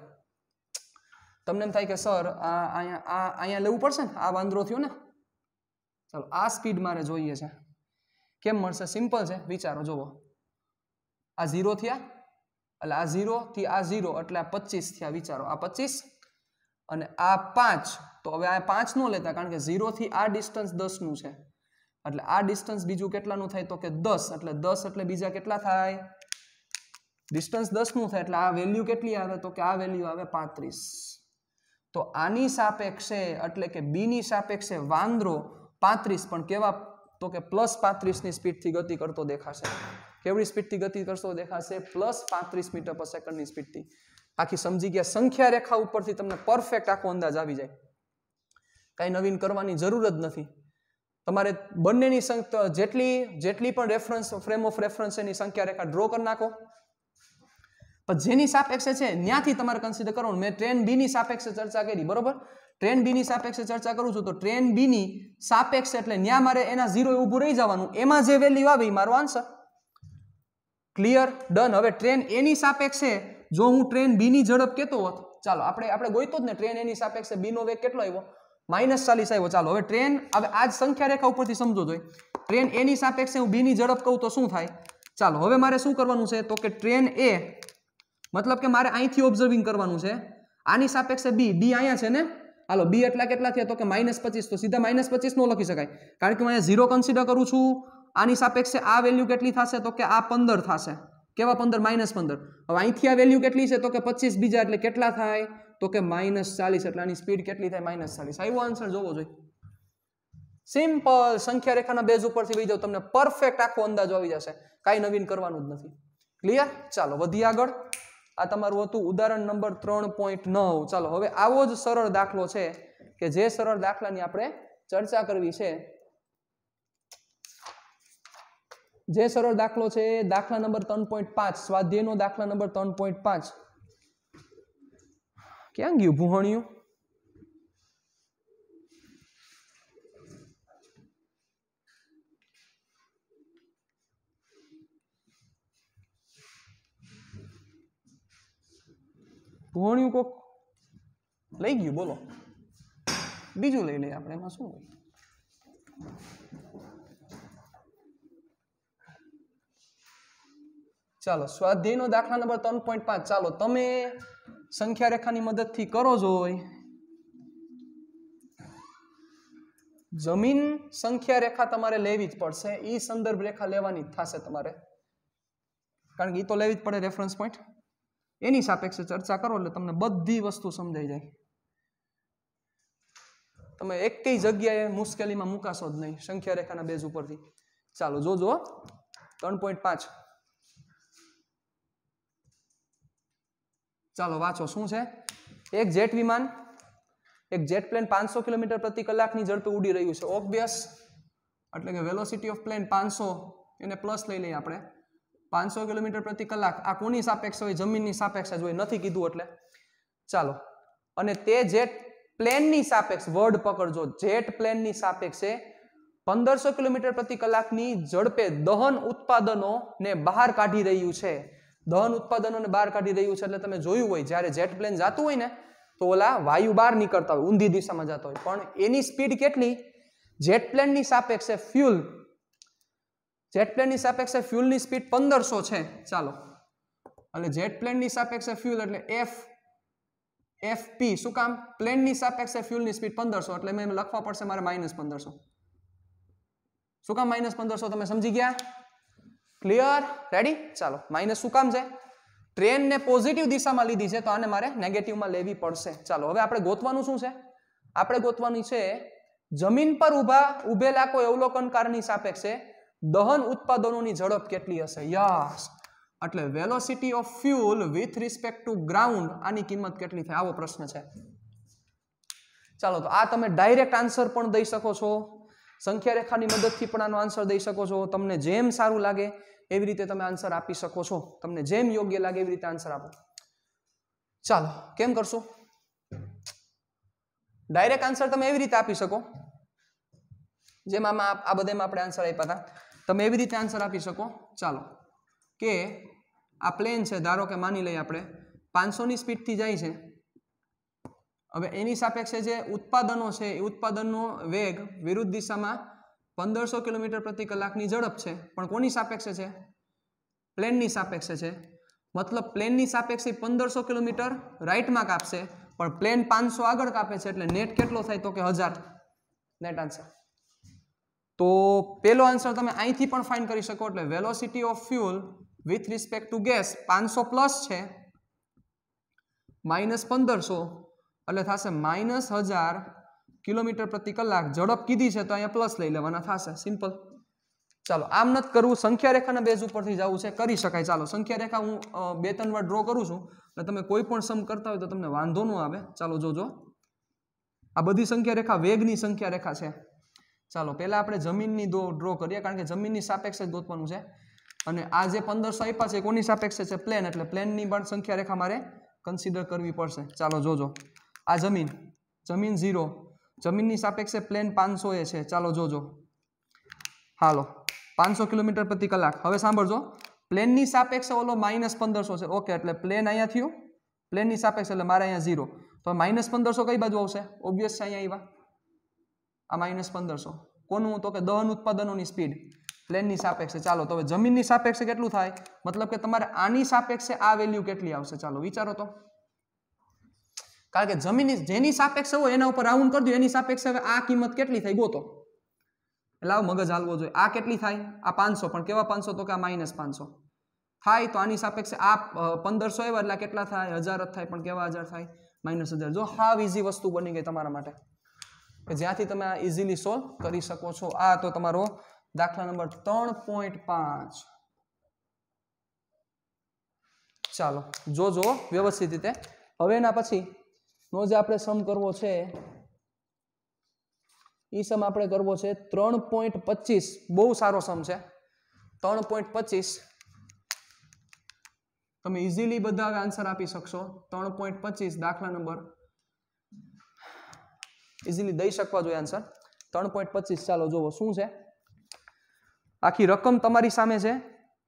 Speaker 1: તમને એમ થાય કે સર આ અહીંયા આ અહીંયા લેવું પડશે ને આ વાંદરો થયો ને ચાલો આ સ્પીડ મારે જોઈએ છે કેમ મળશે સિમ્પલ છે વિચારો જુઓ આ ઝીરો થયા એટલે આ ઝીરોથી આ ઝીરો એટલે આ પચીસ આ વિચારો આ પચીસ અને આ પાંચ તો હવે આ પાંચ નો લેતા કારણ કે ઝીરોથી આ ડિસ્ટન્સ દસનું છે એટલે આ ડિસ્ટન્સ બીજું કેટલાનું થાય તો કે દસ એટલે દસ એટલે બીજા કેટલા થાય ડિસ્ટન્સ દસનું થાય એટલે આ વેલ્યુ કેટલી આવે તો કે આ વેલ્યુ આવે પાંત્રીસ તો આની સાપેક્ષે એટલે કે બીની સાપેક્ષે વાંદરો પાંત્રીસ પણ કેવા તો કે પ્લસ પાંત્રીસની સ્પીડથી ગતિ કરતો દેખાશે કેવડી સ્પીડથી ગતિ કરશો દેખાશે પ્લસ પાંત્રીસ મીટર પર સેકન્ડની સ્પીડથી આખી સમજી ગયા સંખ્યા રેખા ઉપરથી તમને પરફેક્ટ આખો અંદાજ આવી જાય કાંઈ નવીન કરવાની જરૂર જ નથી તમારે બંનેની જેટલી જેટલી પણ રેફરન્સ ફ્રેમ ઓફ રેફરન્સ એની સંખ્યા રેખા ડ્રો કરી નાખો પણ જેની સાપેક્ષે છે ત્યાંથી તમારે કન્સિડર કરવાનું મેં ટ્રેન બીની સાપેક્ષે ચર્ચા કરી બરોબર ટ્રેન બીની સાપેક્ષે ચર્ચા કરું છું તો ટ્રેન બીની સાપેક્ષ એટલે ત્યાં મારે એના ઝીરો ઊભું રહી જવાનું એમાં જે વેલ્યુ એ મારો આન્સર ક્લિયર ડન હવે ટ્રેન એની સાપેક્ષે જો હું ટ્રેન બીની ઝડપ કહેતો હોત ચાલો આપણે આપણે ગોઈતો જ ને ટ્રેન એની સાપેક્ષે બીનો વેગ કેટલો આવ્યો માઇનસ ચાલીસ આવ્યો ચાલો હવે ટ્રેન હવે આ જ સંખ્યા રેખા ઉપરથી સમજો જોઈએ ટ્રેન એની સાપેક્ષે હું બીની ઝડપ કહું તો શું થાય ચાલો હવે મારે શું કરવાનું છે તો કે ટ્રેન એ મતલબ કે મારે અહીંથી ઓબ્ઝર્વિંગ કરવાનું છે આની સાપેક્ષે બી બી અહીંયા છે ને હાલો બી એટલા કેટલા થયા તો કે માઇનસ પચીસ તો સીધા માઇનસ પચીસ નો લખી શકાય કારણ કે હું અહીંયા ઝીરો કન્સિડર કરું છું આની સાપેક્ષે આ વેલ્યુ કેટલી થશે તો કે આ પંદર થશે કેવા પંદર માઇનસ પંદર હવે અહીંથી આ વેલ્યુ કેટલી છે તો કે પચીસ બીજા એટલે કેટલા થાય તો કે માઇનસ ચાલીસ એટલે આની સ્પીડ કેટલી થાય માઇનસ ચાલીસ આવ્યો આન્સર જોવો જોઈએ સિમ્પલ સંખ્યા રેખાના બેઝ ઉપરથી લઈ જાઓ તમને પરફેક્ટ આખો અંદાજ આવી જશે કાંઈ નવીન કરવાનું જ નથી ક્લિયર ચાલો વધી આગળ આ તમારું હતું ઉદાહરણ નંબર ત્રણ પોઈન્ટ નવ ચાલો હવે આવો જ સરળ દાખલો છે કે જે સરળ દાખલાની આપણે ચર્ચા કરવી છે જે સરળ દાખલો છે દાખલા નંબર ત્રણ પોઈન્ટ પાંચ સ્વાધ્યાયનો દાખલા નંબર ત્રણ પોઈન્ટ પાંચ ક્યાં ગયું ભૂહણિયું ભૂહણિયું કોક લઈ ગયું બોલો બીજું લઈ લઈએ આપણે એમાં શું હોય ચાલો સ્વાધ્યાયનો દાખલા નંબર ત્રણ પોઈન્ટ પાંચ ચાલો તમે સંખ્યા રેખાની મદદથી કરો જોઈ જમીન સંખ્યા રેખા તમારે લેવી જ પડશે એ સંદર્ભ રેખા લેવાની થશે તમારે કારણ કે એ તો લેવી જ પડે રેફરન્સ પોઈન્ટ એની સાપેક્ષે ચર્ચા કરો એટલે તમને બધી વસ્તુ સમજાઈ જાય તમે એકઈ જગ્યાએ મુશ્કેલીમાં મુકાશો જ નહીં સંખ્યા રેખાના બેઝ ઉપરથી ચાલો જોજો ત્રણ પોઈન્ટ પાંચ ચાલો વાંચો શું છે એક જેટ વિમાન એક જેટ પ્લેન પાંચસો કિલોમીટર પ્રતિ કલાકની ઝડપે ઉડી રહ્યું છે ઓબ્વિયસ એટલે કે વેલોસિટી ઓફ પ્લેન પાંચસો એને પ્લસ લઈ લઈએ આપણે પાંચસો કિલોમીટર પ્રતિ કલાક આ કોની સાપેક્ષ હોય જમીનની સાપેક્ષ જ હોય નથી કીધું એટલે ચાલો અને તે જેટ પ્લેનની સાપેક્ષ વર્ડ પકડજો જેટ પ્લેનની સાપેક્ષે પંદરસો કિલોમીટર પ્રતિ કલાકની ઝડપે દહન ઉત્પાદનોને બહાર કાઢી રહ્યું છે દહન ઉત્પાદનોને બહાર કાઢી રહ્યું છે એટલે તમે જોયું હોય જ્યારે જેટ પ્લેન જતું હોય ને તો ઓલા વાયુ બહાર નીકળતા હોય ઊંધી દિશામાં જતો હોય પણ એની સ્પીડ કેટલી જેટ પ્લેનની સાપેક્ષે ફ્યુલ જેટ પ્લેનની સાપેક્ષે ફ્યુલની સ્પીડ પંદરસો છે ચાલો એટલે જેટ પ્લેનની સાપેક્ષે ફ્યુલ એટલે એફ એફ પી શું કામ પ્લેનની સાપેક્ષે ફ્યુલની સ્પીડ પંદરસો એટલે મેં લખવા પડશે મારે માઇનસ પંદરસો શું કામ માઇનસ પંદરસો તમે સમજી ગયા ક્લિયર રેડી ચાલો માઇનસ શું કામ છે ટ્રેનને પોઝિટિવ દિશામાં લીધી છે તો આને મારે નેગેટિવમાં લેવી પડશે ચાલો હવે આપણે ગોતવાનું શું છે આપણે ગોતવાનું છે જમીન પર ઊભા ઊભેલા કોઈ અવલોકનકારની સાપેક્ષે દહન ઉત્પાદનોની ઝડપ કેટલી હશે યસ એટલે velocity of fuel with respect to ground આની કિંમત કેટલી થાય આવો પ્રશ્ન છે ચાલો તો આ તમે ડાયરેક્ટ આન્સર પણ દઈ શકો છો સંખ્યા રેખાની મદદથી પણ આનો આન્સર દઈ શકો છો તમને જેમ સારું લાગે એવી રીતે તમે આન્સર આપી શકો છો તમને જેમ યોગ્ય લાગે એવી રીતે આન્સર આપો ચાલો કેમ કરશો ડાયરેક્ટ આન્સર તમે એવી રીતે આપી શકો જેમ આમાં આ બધામાં આપણે આન્સર આપ્યા હતા તમે એવી રીતે આન્સર આપી શકો ચાલો કે આ પ્લેન છે ધારો કે માની લઈએ આપણે પાંચસોની સ્પીડથી જાય છે હવે એની સાપેક્ષે જે ઉત્પાદનો છે એ ઉત્પાદનનો વેગ વિરુદ્ધ દિશામાં પંદરસો કિલોમીટર પ્રતિ કલાકની ઝડપ છે પણ કોની સાપેક્ષે છે પ્લેનની સાપેક્ષે છે મતલબ પ્લેનની સાપેક્ષે પંદરસો કિલોમીટર રાઇટમાં કાપશે પણ પ્લેન પાંચસો આગળ કાપે છે એટલે નેટ કેટલો થાય તો કે હજાર નેટ આન્સર તો પહેલો આન્સર તમે અહીંથી પણ ફાઇન કરી શકો એટલે velocity of fuel with respect to gas પાંચસો પ્લસ છે માઇનસ પંદરસો એટલે થશે માઇનસ હજાર કિલોમીટર પ્રતિ કલાક ઝડપ કીધી છે તો અહીંયા પ્લસ લઈ લેવાના થશે સિમ્પલ ચાલો આમ નથી કરવું સંખ્યા રેખાના બેઝ ઉપરથી જવું છે કરી શકાય ચાલો સંખ્યા રેખા હું બે ત્રણ વાર ડ્રો કરું છું અને તમે કોઈ પણ સમ કરતા હોય તો તમને વાંધો ન આવે ચાલો જોજો આ બધી સંખ્યા રેખા વેગની સંખ્યા રેખા છે ચાલો પહેલાં આપણે જમીનની દો ડ્રો કરીએ કારણ કે જમીનની સાપેક્ષ જ ગોતવાનું છે અને આ જે પંદરસો આપ્યા છે કોની સાપેક્ષે છે પ્લેન એટલે પ્લેનની પણ સંખ્યા રેખા મારે કન્સિડર કરવી પડશે ચાલો જોજો આ જમીન જમીન ઝીરો જમીનની સાપેક્ષે પ્લેન પાંચસો એ છે ચાલો જોજો હાલો પાંચસો કિલોમીટર પ્રતિ કલાક હવે સાંભળજો પ્લેનની સાપેક્ષે ઓલો માઇનસ પંદરસો છે ઓકે એટલે પ્લેન અહીંયા થયું પ્લેનની સાપેક્ષે એટલે મારે અહીંયા ઝીરો તો માઇનસ પંદરસો કઈ બાજુ આવશે ઓબ્વિયસ છે અહીંયા આવ્યા આ માઇનસ પંદરસો કોનું તો કે દહન ઉત્પાદનોની સ્પીડ પ્લેનની સાપેક્ષે ચાલો તો હવે જમીનની સાપેક્ષે કેટલું થાય મતલબ કે તમારે આની સાપેક્ષે આ વેલ્યુ કેટલી આવશે ચાલો વિચારો તો કારણ કે જમીન જેની સાપેક્ષ હોય એના ઉપર રાઉન્ડ કરજો એની સાપેક્ષ આ કિંમત કેટલી થઈ ગોતો એટલે આવો મગજ હાલવો જોઈએ આ કેટલી થાય આ પાંચસો પણ કેવા પાંચસો તો કે આ માઇનસ પાંચસો થાય તો આની સાપેક્ષે આ પંદરસો એવા એટલે કેટલા થાય હજાર જ થાય પણ કેવા હજાર થાય માઇનસ હજાર જો હાવ ઇઝી વસ્તુ બની ગઈ તમારા માટે કે જ્યાંથી તમે આ ઇઝીલી સોલ્વ કરી શકો છો આ તો તમારો દાખલા નંબર ત્રણ પોઈન્ટ પાંચ ચાલો જોજો વ્યવસ્થિત રીતે હવે એના પછી નો જે આપણે સમ કરવો છે એ સમ આપણે કરવો છે ત્રણ પોઈન્ટ પચીસ બહુ સારો સમ છે ત્રણ પોઈન્ટ પચીસ તમે ઇઝીલી બધા આન્સર આપી શકશો ત્રણ પોઈન્ટ પચીસ દાખલા નંબર ઇઝીલી દઈ શકવા જોઈએ આન્સર ત્રણ પોઈન્ટ પચીસ ચાલો જુઓ શું છે આખી રકમ તમારી સામે છે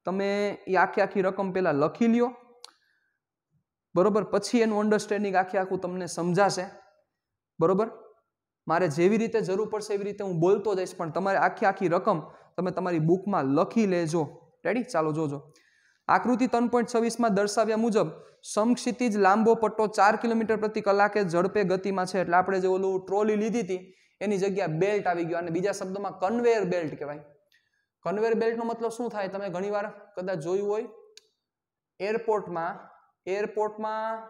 Speaker 1: તમે એ આખી આખી રકમ પહેલાં લખી લ્યો બરોબર પછી એનું અન્ડરસ્ટેન્ડિંગ આખી આખું તમને સમજાશે બરોબર મારે જેવી રીતે જરૂર પડશે એવી રીતે હું બોલતો જઈશ પણ તમારે આખી આખી રકમ તમે તમારી બુકમાં લખી લેજો રેડી ચાલો જોજો આકૃતિ ત્રણ પોઈન્ટ છવ્વીસમાં દર્શાવ્યા મુજબ સમક્ષિતિજ લાંબો પટ્ટો ચાર કિલોમીટર પ્રતિ કલાકે ઝડપે ગતિમાં છે એટલે આપણે જે ઓલું ટ્રોલી લીધી હતી એની જગ્યા બેલ્ટ આવી ગયો અને બીજા શબ્દોમાં કન્વેયર બેલ્ટ કહેવાય કન્વેયર બેલ્ટનો મતલબ શું થાય તમે ઘણીવાર કદાચ જોયું હોય એરપોર્ટમાં એરપોર્ટમાં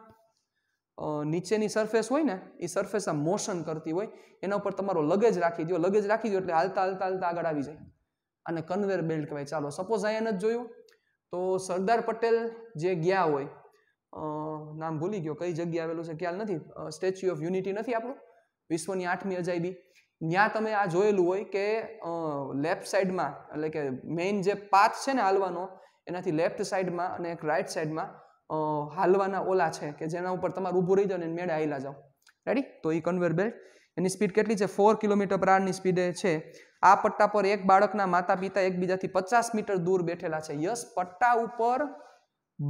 Speaker 1: નીચેની સરફેસ હોય ને એ સરફેસ આ મોશન કરતી હોય એના ઉપર તમારો લગેજ રાખી દો લગેજ રાખી દો એટલે હાલતા હાલતા હાલતા આગળ આવી જાય અને કન્વેર બેલ્ટ કહેવાય ચાલો સપોઝ અહીંયા જ જોયું તો સરદાર પટેલ જે ગયા હોય નામ ભૂલી ગયો કઈ જગ્યા આવેલું છે ખ્યાલ નથી સ્ટેચ્યુ ઓફ યુનિટી નથી આપણું વિશ્વની આઠમી અજાયબી ત્યાં તમે આ જોયેલું હોય કે લેફ્ટ સાઈડમાં એટલે કે મેઇન જે પાથ છે ને હાલવાનો એનાથી લેફ્ટ સાઈડમાં અને એક રાઈટ સાઈડમાં હાલવાના ઓલા છે કે જેના ઉપર તમારું ઊભું રહી જાઓ ને મેળે આવેલા જાઓ રેડી તો એ કન્વેર બેલ્ટ એની સ્પીડ કેટલી છે ફોર કિલોમીટર પર આવરની સ્પીડે છે આ પટ્ટા પર એક બાળકના માતા પિતા એકબીજાથી પચાસ મીટર દૂર બેઠેલા છે યસ પટ્ટા ઉપર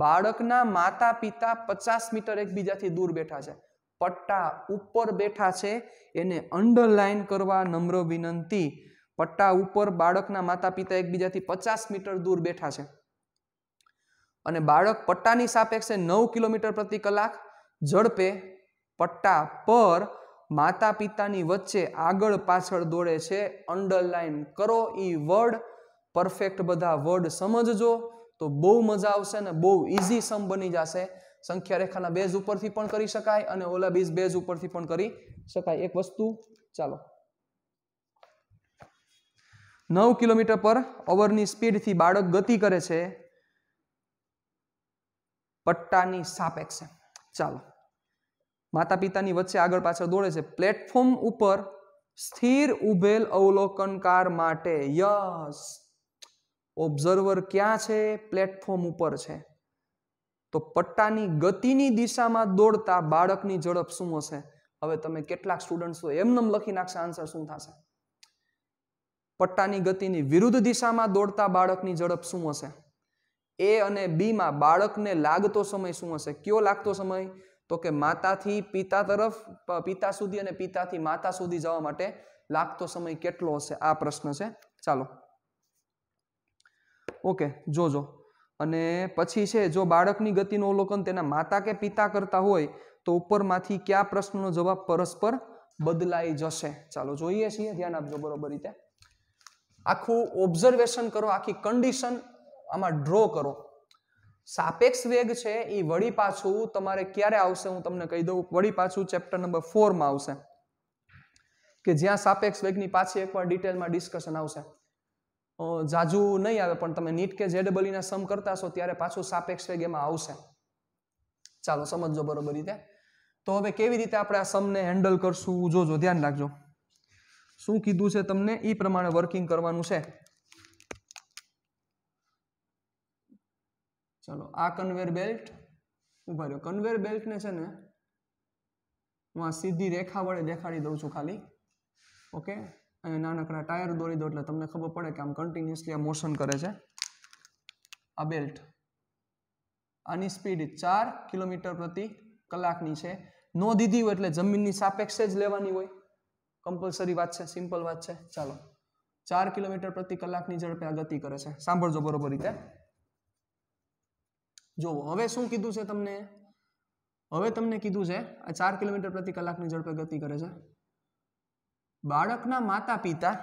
Speaker 1: બાળકના માતા પિતા પચાસ મીટર એકબીજાથી દૂર બેઠા છે પટ્ટા ઉપર બેઠા છે એને અંડરલાઇન કરવા નમ્ર વિનંતી પટ્ટા ઉપર બાળકના માતા પિતા એકબીજાથી પચાસ મીટર દૂર બેઠા છે અને બાળક પટ્ટાની સાપેક્ષે નવ કિલોમીટર પ્રતિ કલાક ઝડપે પટ્ટા પર માતા પિતાની વચ્ચે આગળ પાછળ દોડે છે અંડરલાઇન કરો એ વર્ડ પરફેક્ટ બધા વર્ડ સમજજો તો બહુ મજા આવશે ને બહુ ઇઝી સમ બની જશે સંખ્યા રેખાના બેઝ ઉપરથી પણ કરી શકાય અને ઓલા બીજ બેઝ ઉપરથી પણ કરી શકાય એક વસ્તુ ચાલો નવ કિલોમીટર પર અવરની સ્પીડથી બાળક ગતિ કરે છે પટ્ટાની સાપેક્ષે ચાલો માતા પિતાની વચ્ચે આગળ પાછળ દોડે છે પ્લેટફોર્મ ઉપર સ્થિર ઉભેલ અવલોકનકાર માટે યસ ઓબ્ઝર્વર ક્યાં છે પ્લેટફોર્મ ઉપર છે તો પટ્ટાની ગતિની દિશામાં દોડતા બાળકની ઝડપ શું હશે હવે તમે કેટલાક સ્ટુડન્ટ્સો એમનેમ લખી નાખશે આન્સર શું થશે પટ્ટાની ગતિની વિરુદ્ધ દિશામાં દોડતા બાળકની ઝડપ શું હશે એ અને બીમાં બાળકને લાગતો સમય શું હશે કયો લાગતો સમય તો કે માતાથી પિતા તરફ પિતા સુધી અને પિતાથી માતા સુધી જવા માટે લાગતો સમય કેટલો હશે આ પ્રશ્ન છે ચાલો ઓકે જોજો અને પછી છે જો બાળકની ગતિનું અવલોકન તેના માતા કે પિતા કરતા હોય તો ઉપરમાંથી કયા પ્રશ્નનો જવાબ પરસ્પર બદલાઈ જશે ચાલો જોઈએ છીએ ધ્યાન આપજો બરોબર રીતે આખું ઓબ્ઝર્વેશન કરો આખી કન્ડિશન આમાં ડ્રો કરો સાપેક્ષ વેગ છે એ વળી પાછું તમારે ક્યારે આવશે હું તમને કહી દઉં વળી પાછું ચેપ્ટર નંબર ફોરમાં આવશે કે જ્યાં સાપેક્ષ વેગની પાછી એકવાર ડિટેલમાં ડિસ્કશન આવશે જાજુ નહીં આવે પણ તમે નીટ કે જેડબલીના સમ કરતા છો ત્યારે પાછું સાપેક્ષ વેગ એમાં આવશે ચાલો સમજો બરોબર રીતે તો હવે કેવી રીતે આપણે આ સમને હેન્ડલ કરશું જોજો ધ્યાન રાખજો શું કીધું છે તમને એ પ્રમાણે વર્કિંગ કરવાનું છે ચાલો આ કન્વેર બેલ્ટ ઉભા રહ્યો કન્વેર બેલ્ટને છે ને હું આ સીધી રેખા વડે દેખાડી દઉં છું ખાલી ઓકે અને નાનકડા ટાયર દોરી દો એટલે તમને ખબર પડે કે આમ કન્ટિન્યુઅસલી આ મોશન કરે છે આ બેલ્ટ આની સ્પીડ ચાર કિલોમીટર પ્રતિ કલાકની છે નો દીધી હોય એટલે જમીનની સાપેક્ષે જ લેવાની હોય કમ્પલસરી વાત છે સિમ્પલ વાત છે ચાલો ચાર કિલોમીટર પ્રતિ કલાકની ઝડપે આ ગતિ કરે છે સાંભળજો બરોબર રીતે જુઓ હવે શું કીધું છે તમને હવે તમને કીધું છે આ ચાર કિલોમીટર પ્રતિ કલાકની ઝડપે ગતિ કરે છે બાળકના માતા પિતા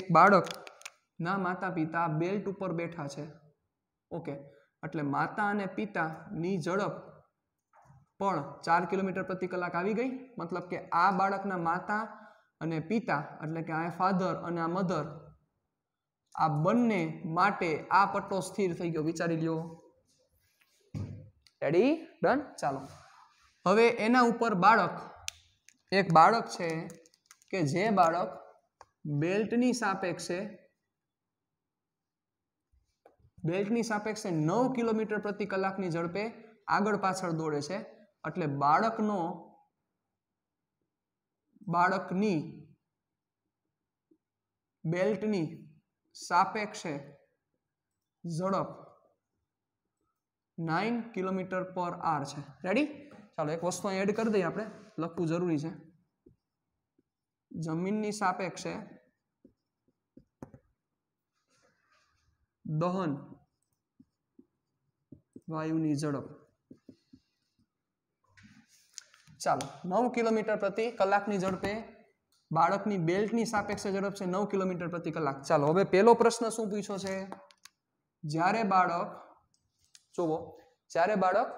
Speaker 1: એક બાળકના માતા પિતા બેલ્ટ ઉપર બેઠા છે ઓકે એટલે માતા અને પિતાની ઝડપ પણ ચાર કિલોમીટર પ્રતિ કલાક આવી ગઈ મતલબ કે આ બાળકના માતા અને પિતા એટલે કે આ ફાધર અને આ મધર આ બંને માટે આ પટ્ટો સ્થિર થઈ ગયો વિચારી લ્યો રેડી ડન ચાલો હવે એના ઉપર બાળક એક બાળક છે કે જે બાળક બેલ્ટની સાપેક્ષે બેલ્ટની સાપેક્ષે નવ કિલોમીટર પ્રતિ કલાકની ઝડપે આગળ પાછળ દોડે છે એટલે બાળકનો બાળકની બેલ્ટની સાપેક્ષે ઝડપ નાઇન કિલોમીટર પર આર છે રેડી ચાલો એક વસ્તુ એડ કરી દઈએ આપણે લખવું જરૂરી છે જમીનની સાપેક્ષે દહન વાયુની ઝડપ ચાલો નવ કિલોમીટર પ્રતિ કલાકની ઝડપે બાળકની બેલ્ટની સાપેક્ષે ઝડપ છે નવ કિલોમીટર પ્રતિ કલાક ચાલો હવે પહેલો પ્રશ્ન શું પૂછ્યો છે જ્યારે બાળક જોવો જ્યારે બાળક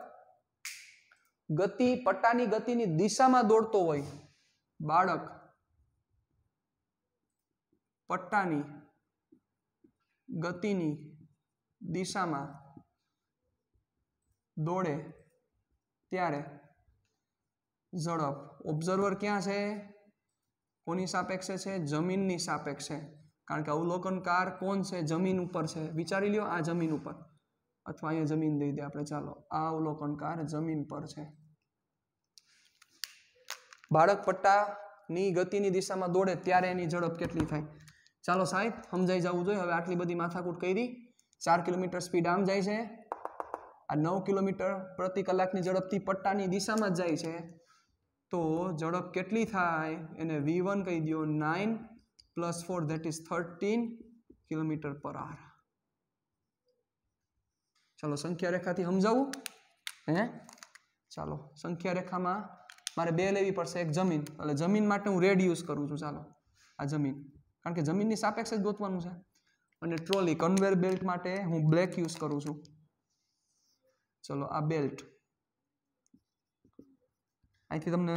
Speaker 1: ગતિ પટ્ટાની ગતિની દિશામાં દોડતો હોય બાળક પટ્ટાની ગતિની દિશામાં દોડે ત્યારે ઝડપ ઓબ્ઝર્વર ક્યાં છે કોની સાપેક્ષે છે જમીનની સાપેક્ષે કારણ કે અવલોકનકાર કોણ છે જમીન ઉપર છે વિચારી લ્યો આ જમીન ઉપર અથવા અહીંયા જમીન દઈ દે આપણે ચાલો આ અવલોકનકાર જમીન પર છે બાળક પટ્ટાની ગતિની દિશામાં દોડે ત્યારે એની ઝડપ કેટલી થાય ચાલો સાહેબ સમજાઈ જવું જોઈએ હવે આટલી બધી માથાકૂટ કરી ચાર કિલોમીટર સ્પીડ આમ જાય છે આ નવ કિલોમીટર પ્રતિ કલાકની ઝડપથી પટ્ટાની દિશામાં જ જાય છે તો ઝડપ કેટલી થાય એને વી વન કહી દો nine plus four that is thirteen kilometre per hour ચાલો સંખ્યા રેખાથી સમજાવું હે ચાલો સંખ્યા રેખામાં મારે બે લેવી પડશે એક જમીન એટલે જમીન માટે હું રેડ યુઝ કરું છું ચાલો આ જમીન કારણ કે જમીનની સાપેક્ષ જ ગોતવાનું છે અને ટ્રોલી કન્વેર બેલ્ટ માટે હું બ્લેક યુઝ કરું છું ચલો આ બેલ્ટ અહીંથી તમને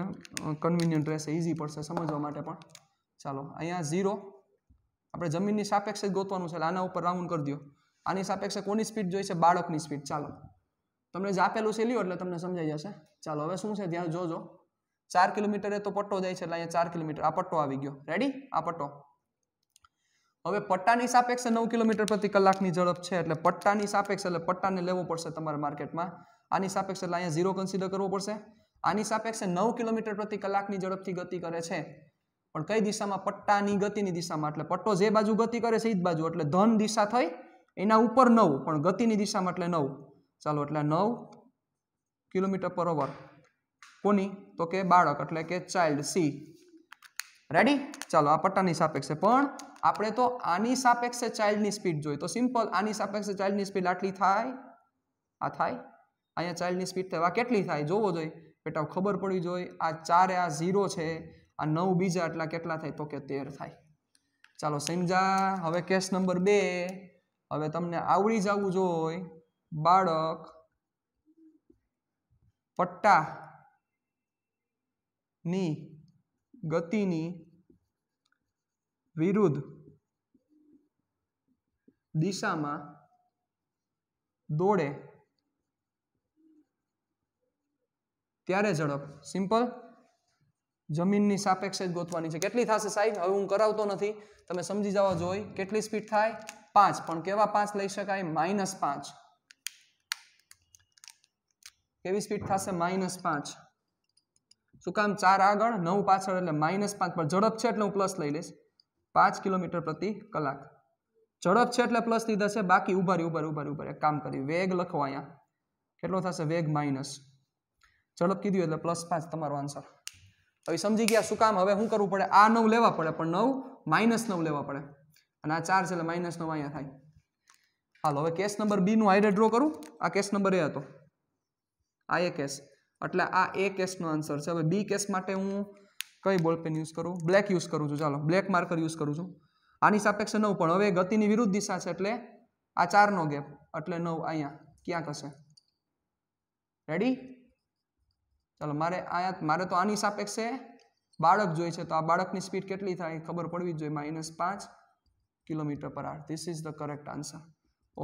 Speaker 1: કન્વિનિયન્ટ રહેશે ઇઝી પડશે સમજવા માટે પણ ચાલો અહીંયા ઝીરો આપણે જમીનની સાપેક્ષ જ ગોતવાનું છે એટલે આના ઉપર રાઉન્ડ કરી દો આની સાપેક્ષે કોની સ્પીડ જોઈશે બાળકની સ્પીડ ચાલો તમને જ આપેલું છે લ્યો એટલે તમને સમજાઈ જશે ચાલો હવે શું છે ત્યાં જોજો ચાર કિલોમીટરે તો પટ્ટો જાય છે એટલે અહીંયા ચાર કિલોમીટર આ પટ્ટો આવી ગયો રેડી આ પટ્ટો હવે પટ્ટાની સાપેક્ષે નવ કિલોમીટર પ્રતિ કલાકની ઝડપ છે એટલે પટ્ટાની સાપેક્ષ એટલે પટ્ટાને લેવો પડશે તમારે માર્કેટમાં આની સાપેક્ષ એટલે અહીંયા ઝીરો કન્સિડર કરવો પડશે આની સાપેક્ષે નવ કિલોમીટર પ્રતિ કલાકની ઝડપથી ગતિ કરે છે પણ કઈ દિશામાં પટ્ટાની ગતિની દિશામાં એટલે પટ્ટો જે બાજુ ગતિ કરે છે એ જ બાજુ એટલે ધન દિશા થઈ એના ઉપર નવ પણ ગતિની દિશામાં એટલે નવ ચાલો એટલે નવ કિલોમીટર પર અવર કોની તો કે બાળક એટલે કે ચાઇલ્ડ સી રેડી ચાલો આ પટ્ટાની સાપેક્ષે પણ આપણે તો આની સાપેક્ષે ચાઇલ્ડની સ્પીડ જોઈએ તો સિમ્પલ આની સાપેક્ષે ચાઇલ્ડની સ્પીડ આટલી થાય આ થાય અહીંયા ચાઇલ્ડની સ્પીડ થાય કેટલી થાય જોવો જોઈએ બેટા ખબર પડવી જોઈએ આ ચારે આ ઝીરો છે આ નવ બીજા એટલા કેટલા થાય તો કે તેર થાય ચાલો સમજા હવે કેસ નંબર બે હવે તમને આવડી જવું જોઈએ બાળક પટ્ટા ની ગતિની વિરુદ્ધ દિશામાં દોડે ત્યારે ઝડપ સિમ્પલ જમીનની સાપેક્ષે જ ગોતવાની છે કેટલી થશે સાહેબ હવે હું કરાવતો નથી તમે સમજી જવા જોઈએ કેટલી સ્પીડ થાય પાંચ પણ કેવા પાંચ લઈ શકાય માઇનસ પાંચ કેવી સ્પીડ થશે માઇનસ પાંચ શું કામ ચાર આગળ નવ પાછળ એટલે માઇનસ પાંચ પણ ઝડપ છે એટલે હું પ્લસ લઈ લઈશ પાંચ કિલોમીટર પ્રતિ કલાક ઝડપ છે એટલે પ્લસ લીધા છે બાકી ઉભા રહી ઉભા રહી ઉભા એક કામ કરી વેગ લખો અહીંયા કેટલો થશે વેગ માઇનસ ઝડપ કીધું એટલે પ્લસ પાંચ તમારો આન્સર હવે સમજી ગયા શું કામ હવે શું કરવું પડે આ નવ લેવા પડે પણ નવ માઇનસ નવ લેવા પડે અને આ ચાર છે એટલે માઇનસનો અહીંયા થાય હાલો હવે કેસ નંબર બીનું આઈડે ડ્રો કરું આ કેસ નંબર એ હતો આ એ કેસ એટલે આ એ કેસનો આન્સર છે હવે બી કેસ માટે હું કઈ બોલ પેન યુઝ કરું બ્લેક યુઝ કરું છું ચાલો બ્લેક માર્કર યુઝ કરું છું આની સાપેક્ષે નવ પણ હવે ગતિની વિરુદ્ધ દિશા છે એટલે આ ચારનો ગેપ એટલે નવ અહીંયા ક્યાંક હશે રેડી ચાલો મારે અહીંયા મારે તો આની સાપેક્ષે બાળક જોઈએ છે તો આ બાળકની સ્પીડ કેટલી થાય ખબર પડવી જ જોઈએ માઇનસ પાંચ kilometre per hour this is the correct answer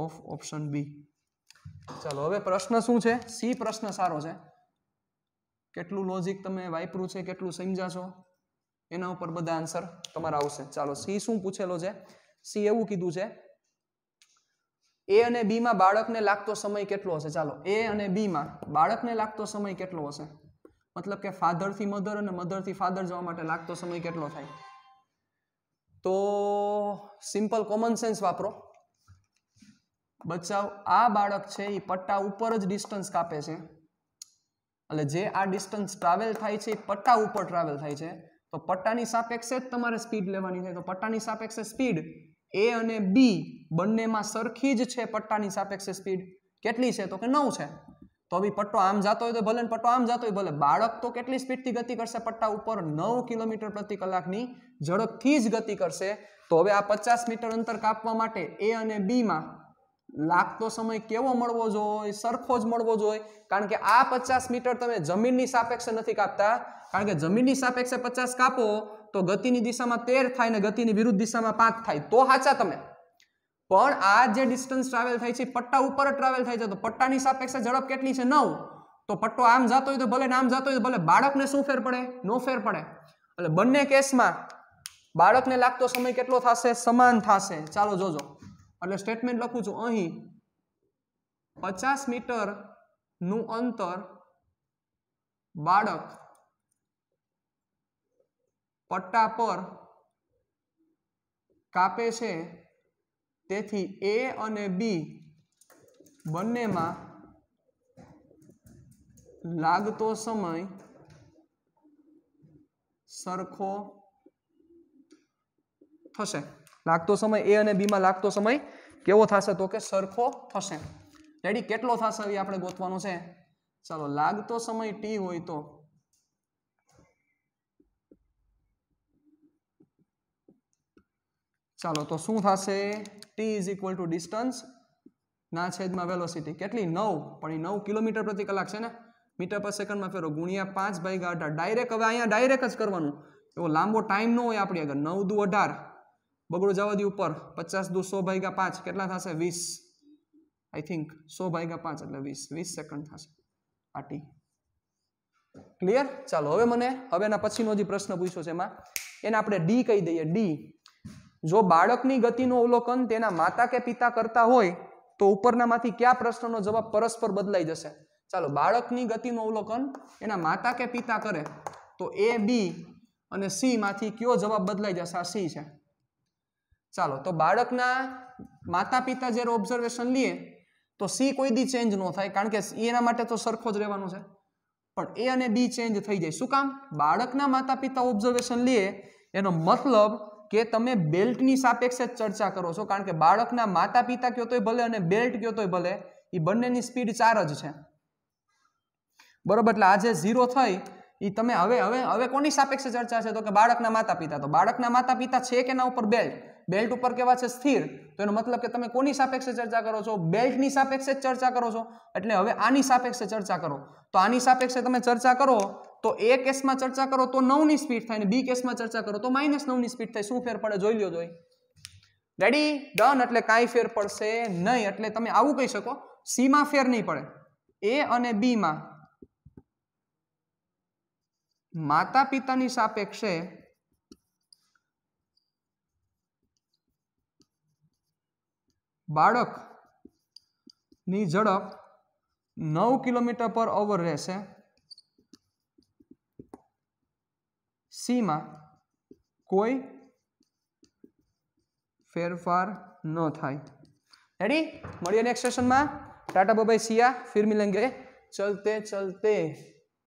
Speaker 1: of option B ચાલો હવે પ્રશ્ન શું છે સી પ્રશ્ન સારો છે કેટલું લોજિક તમે વાપર્યું છે કેટલું સમજ્યા છો એના ઉપર બધા આન્સર તમારા આવશે ચાલો સી શું પૂછેલો છે સી એવું કીધું છે એ અને બીમાં બાળકને લાગતો સમય કેટલો હશે ચાલો એ અને બીમાં બાળકને લાગતો સમય કેટલો હશે મતલબ કે ફાધરથી મધર અને મધરથી ફાધર જવા માટે લાગતો સમય કેટલો થાય તો સિમ્પલ કોમન સેન્સ વાપરો બચાવ આ બાળક છે એ પટ્ટા ઉપર જ ડિસ્ટન્સ કાપે છે એટલે જે આ ડિસ્ટન્સ ટ્રાવેલ થાય છે એ પટ્ટા ઉપર ટ્રાવેલ થાય છે તો પટ્ટાની સાપેક્ષે જ તમારે સ્પીડ લેવાની છે તો પટ્ટાની સાપેક્ષે સ્પીડ એ અને બી બંનેમાં સરખી જ છે પટ્ટાની સાપેક્ષે સ્પીડ કેટલી છે તો કે નવ છે તો બી પટ્ટો આમ જતો હોય તો ભલે પટ્ટો આમ જતો હોય ભલે બાળક તો કેટલી સ્પીડથી ગતિ કરશે પટ્ટા ઉપર નવ કિલોમીટર પ્રતિ કલાકની ઝડપથી જ ગતિ કરશે તો હવે આ પચાસ મીટર અંતર કાપવા માટે એ અને બીમાં લાગતો સમય કેવો મળવો જોઈએ સરખો જ મળવો જોઈએ કારણ કે આ પચાસ મીટર તમે જમીનની સાપેક્ષે નથી કાપતા કારણ કે જમીનની સાપેક્ષે પચાસ કાપો તો ગતિની દિશામાં તેર થાય ને ગતિની વિરુદ્ધ દિશામાં પાંચ થાય તો સાચા તમે પણ આ જે ડિસ્ટન્સ ટ્રાવેલ થાય છે પટ્ટા ઉપર જ ટ્રાવેલ થાય છે તો પટ્ટાની સાપેક્ષે ઝડપ કેટલી છે નવ તો પટ્ટો આમ જતો હોય તો ભલે આમ જતો હોય તો ભલે બાળકને શું ફેર પડે નો ફેર પડે એટલે બંને કેસમાં બાળકને લાગતો સમય કેટલો થશે સમાન થશે ચાલો જોજો એટલે સ્ટેટમેન્ટ લખું છું અહીં પચાસ મીટરનું અંતર બાળક પટ્ટા પર કાપે છે તેથી એ અને બી બંનેમાં લાગતો સમય સરખો થશે લાગતો સમય એ અને બીમાં લાગતો સમય કેવો થશે તો કે સરખો થશે રેડી કેટલો થશે એ આપણે ગોતવાનો છે ચાલો લાગતો સમય ટી હોય તો ચાલો તો શું થશે T is equal to distance ના છેદમાં વેલોસિટી કેટલી નવ પણ એ નવ કિલોમીટર પ્રતિ કલાક છે ને મીટર પર સેકન્ડમાં ફેરો ગુણ્યા પાંચ ભાગ્યા અઢાર ડાયરેક્ટ હવે અહીંયા ડાયરેક્ટ જ કરવાનું એવો લાંબો ટાઈમ ન હોય આપણી આગળ નવ દુ અઢાર બગડો જવા દે ઉપર પચાસ દુ સો ભાગ્યા પાંચ કેટલા થશે વીસ આઈ થિંક સો ભાઈગા પાંચ એટલે વીસ વીસ સેકન્ડ થશે આ ટી ક્લિયર ચાલો હવે મને હવેના પછીનો જે પ્રશ્ન પૂછ્યો છે એમાં એને આપણે ડી કહી દઈએ ડી જો બાળકની ગતિનું અવલોકન તેના માતા કે પિતા કરતા હોય તો ઉપરનામાંથી કયા પ્રશ્નનો જવાબ પરસ્પર બદલાઈ જશે ચાલો બાળકની ગતિનું અવલોકન એના માતા કે પિતા કરે તો એ બી અને સી માંથી કયો જવાબ બદલાઈ જશે આ સી છે ચાલો તો બાળકના માતા પિતા જ્યારે ઓબ્ઝર્વેશન લઈએ તો સી કોઈ દી ચેન્જ ન થાય કારણ કે એના માટે તો સરખો જ રહેવાનું છે પણ એ અને બી ચેન્જ થઈ જાય શું કામ બાળકના માતા પિતા ઓબ્ઝર્વેશન લઈએ એનો મતલબ કે તમે બેલ્ટની સાપેક્ષે જ ચર્ચા કરો છો કારણ કે બાળકના માતા પિતા કયો તોય ભલે અને બેલ્ટ કયો તોય ભલે એ બંનેની સ્પીડ ચાર જ છે બરોબર એટલે આજે ઝીરો થઈ એ તમે હવે હવે હવે કોની સાપેક્ષે ચર્ચા છે તો કે બાળકના માતા પિતા તો બાળકના માતા પિતા છે કે એના ઉપર બેલ્ટ બેલ્ટ ઉપર કેવા છે સ્થિર તો એનો મતલબ કે તમે કોની સાપેક્ષે ચર્ચા કરો છો બેલ્ટની સાપેક્ષે જ ચર્ચા કરો છો એટલે હવે આની સાપેક્ષે ચર્ચા કરો તો આની સાપેક્ષે તમે ચર્ચા કરો તો એ કેસમાં ચર્ચા કરો તો નવની સ્પીડ થાય ને બી કેસમાં ચર્ચા કરો તો માઇનસ નવની સ્પીડ થાય શું ફેર પડે જોઈ લો જોઈ રેડી ડન એટલે કાંઈ ફેર પડશે નહીં એટલે તમે આવું કહી શકો સીમાં ફેર નહીં પડે એ અને બીમાં માતા પિતાની સાપેક્ષે બાળકની ઝડપ નવ કિલોમીટર પર અવર રહેશે सी में कोई फेरफार न थाय रेडी मैं नेक्स्ट सेशन में टाटा बबाई सिया फिर मिलेंगे चलते चलते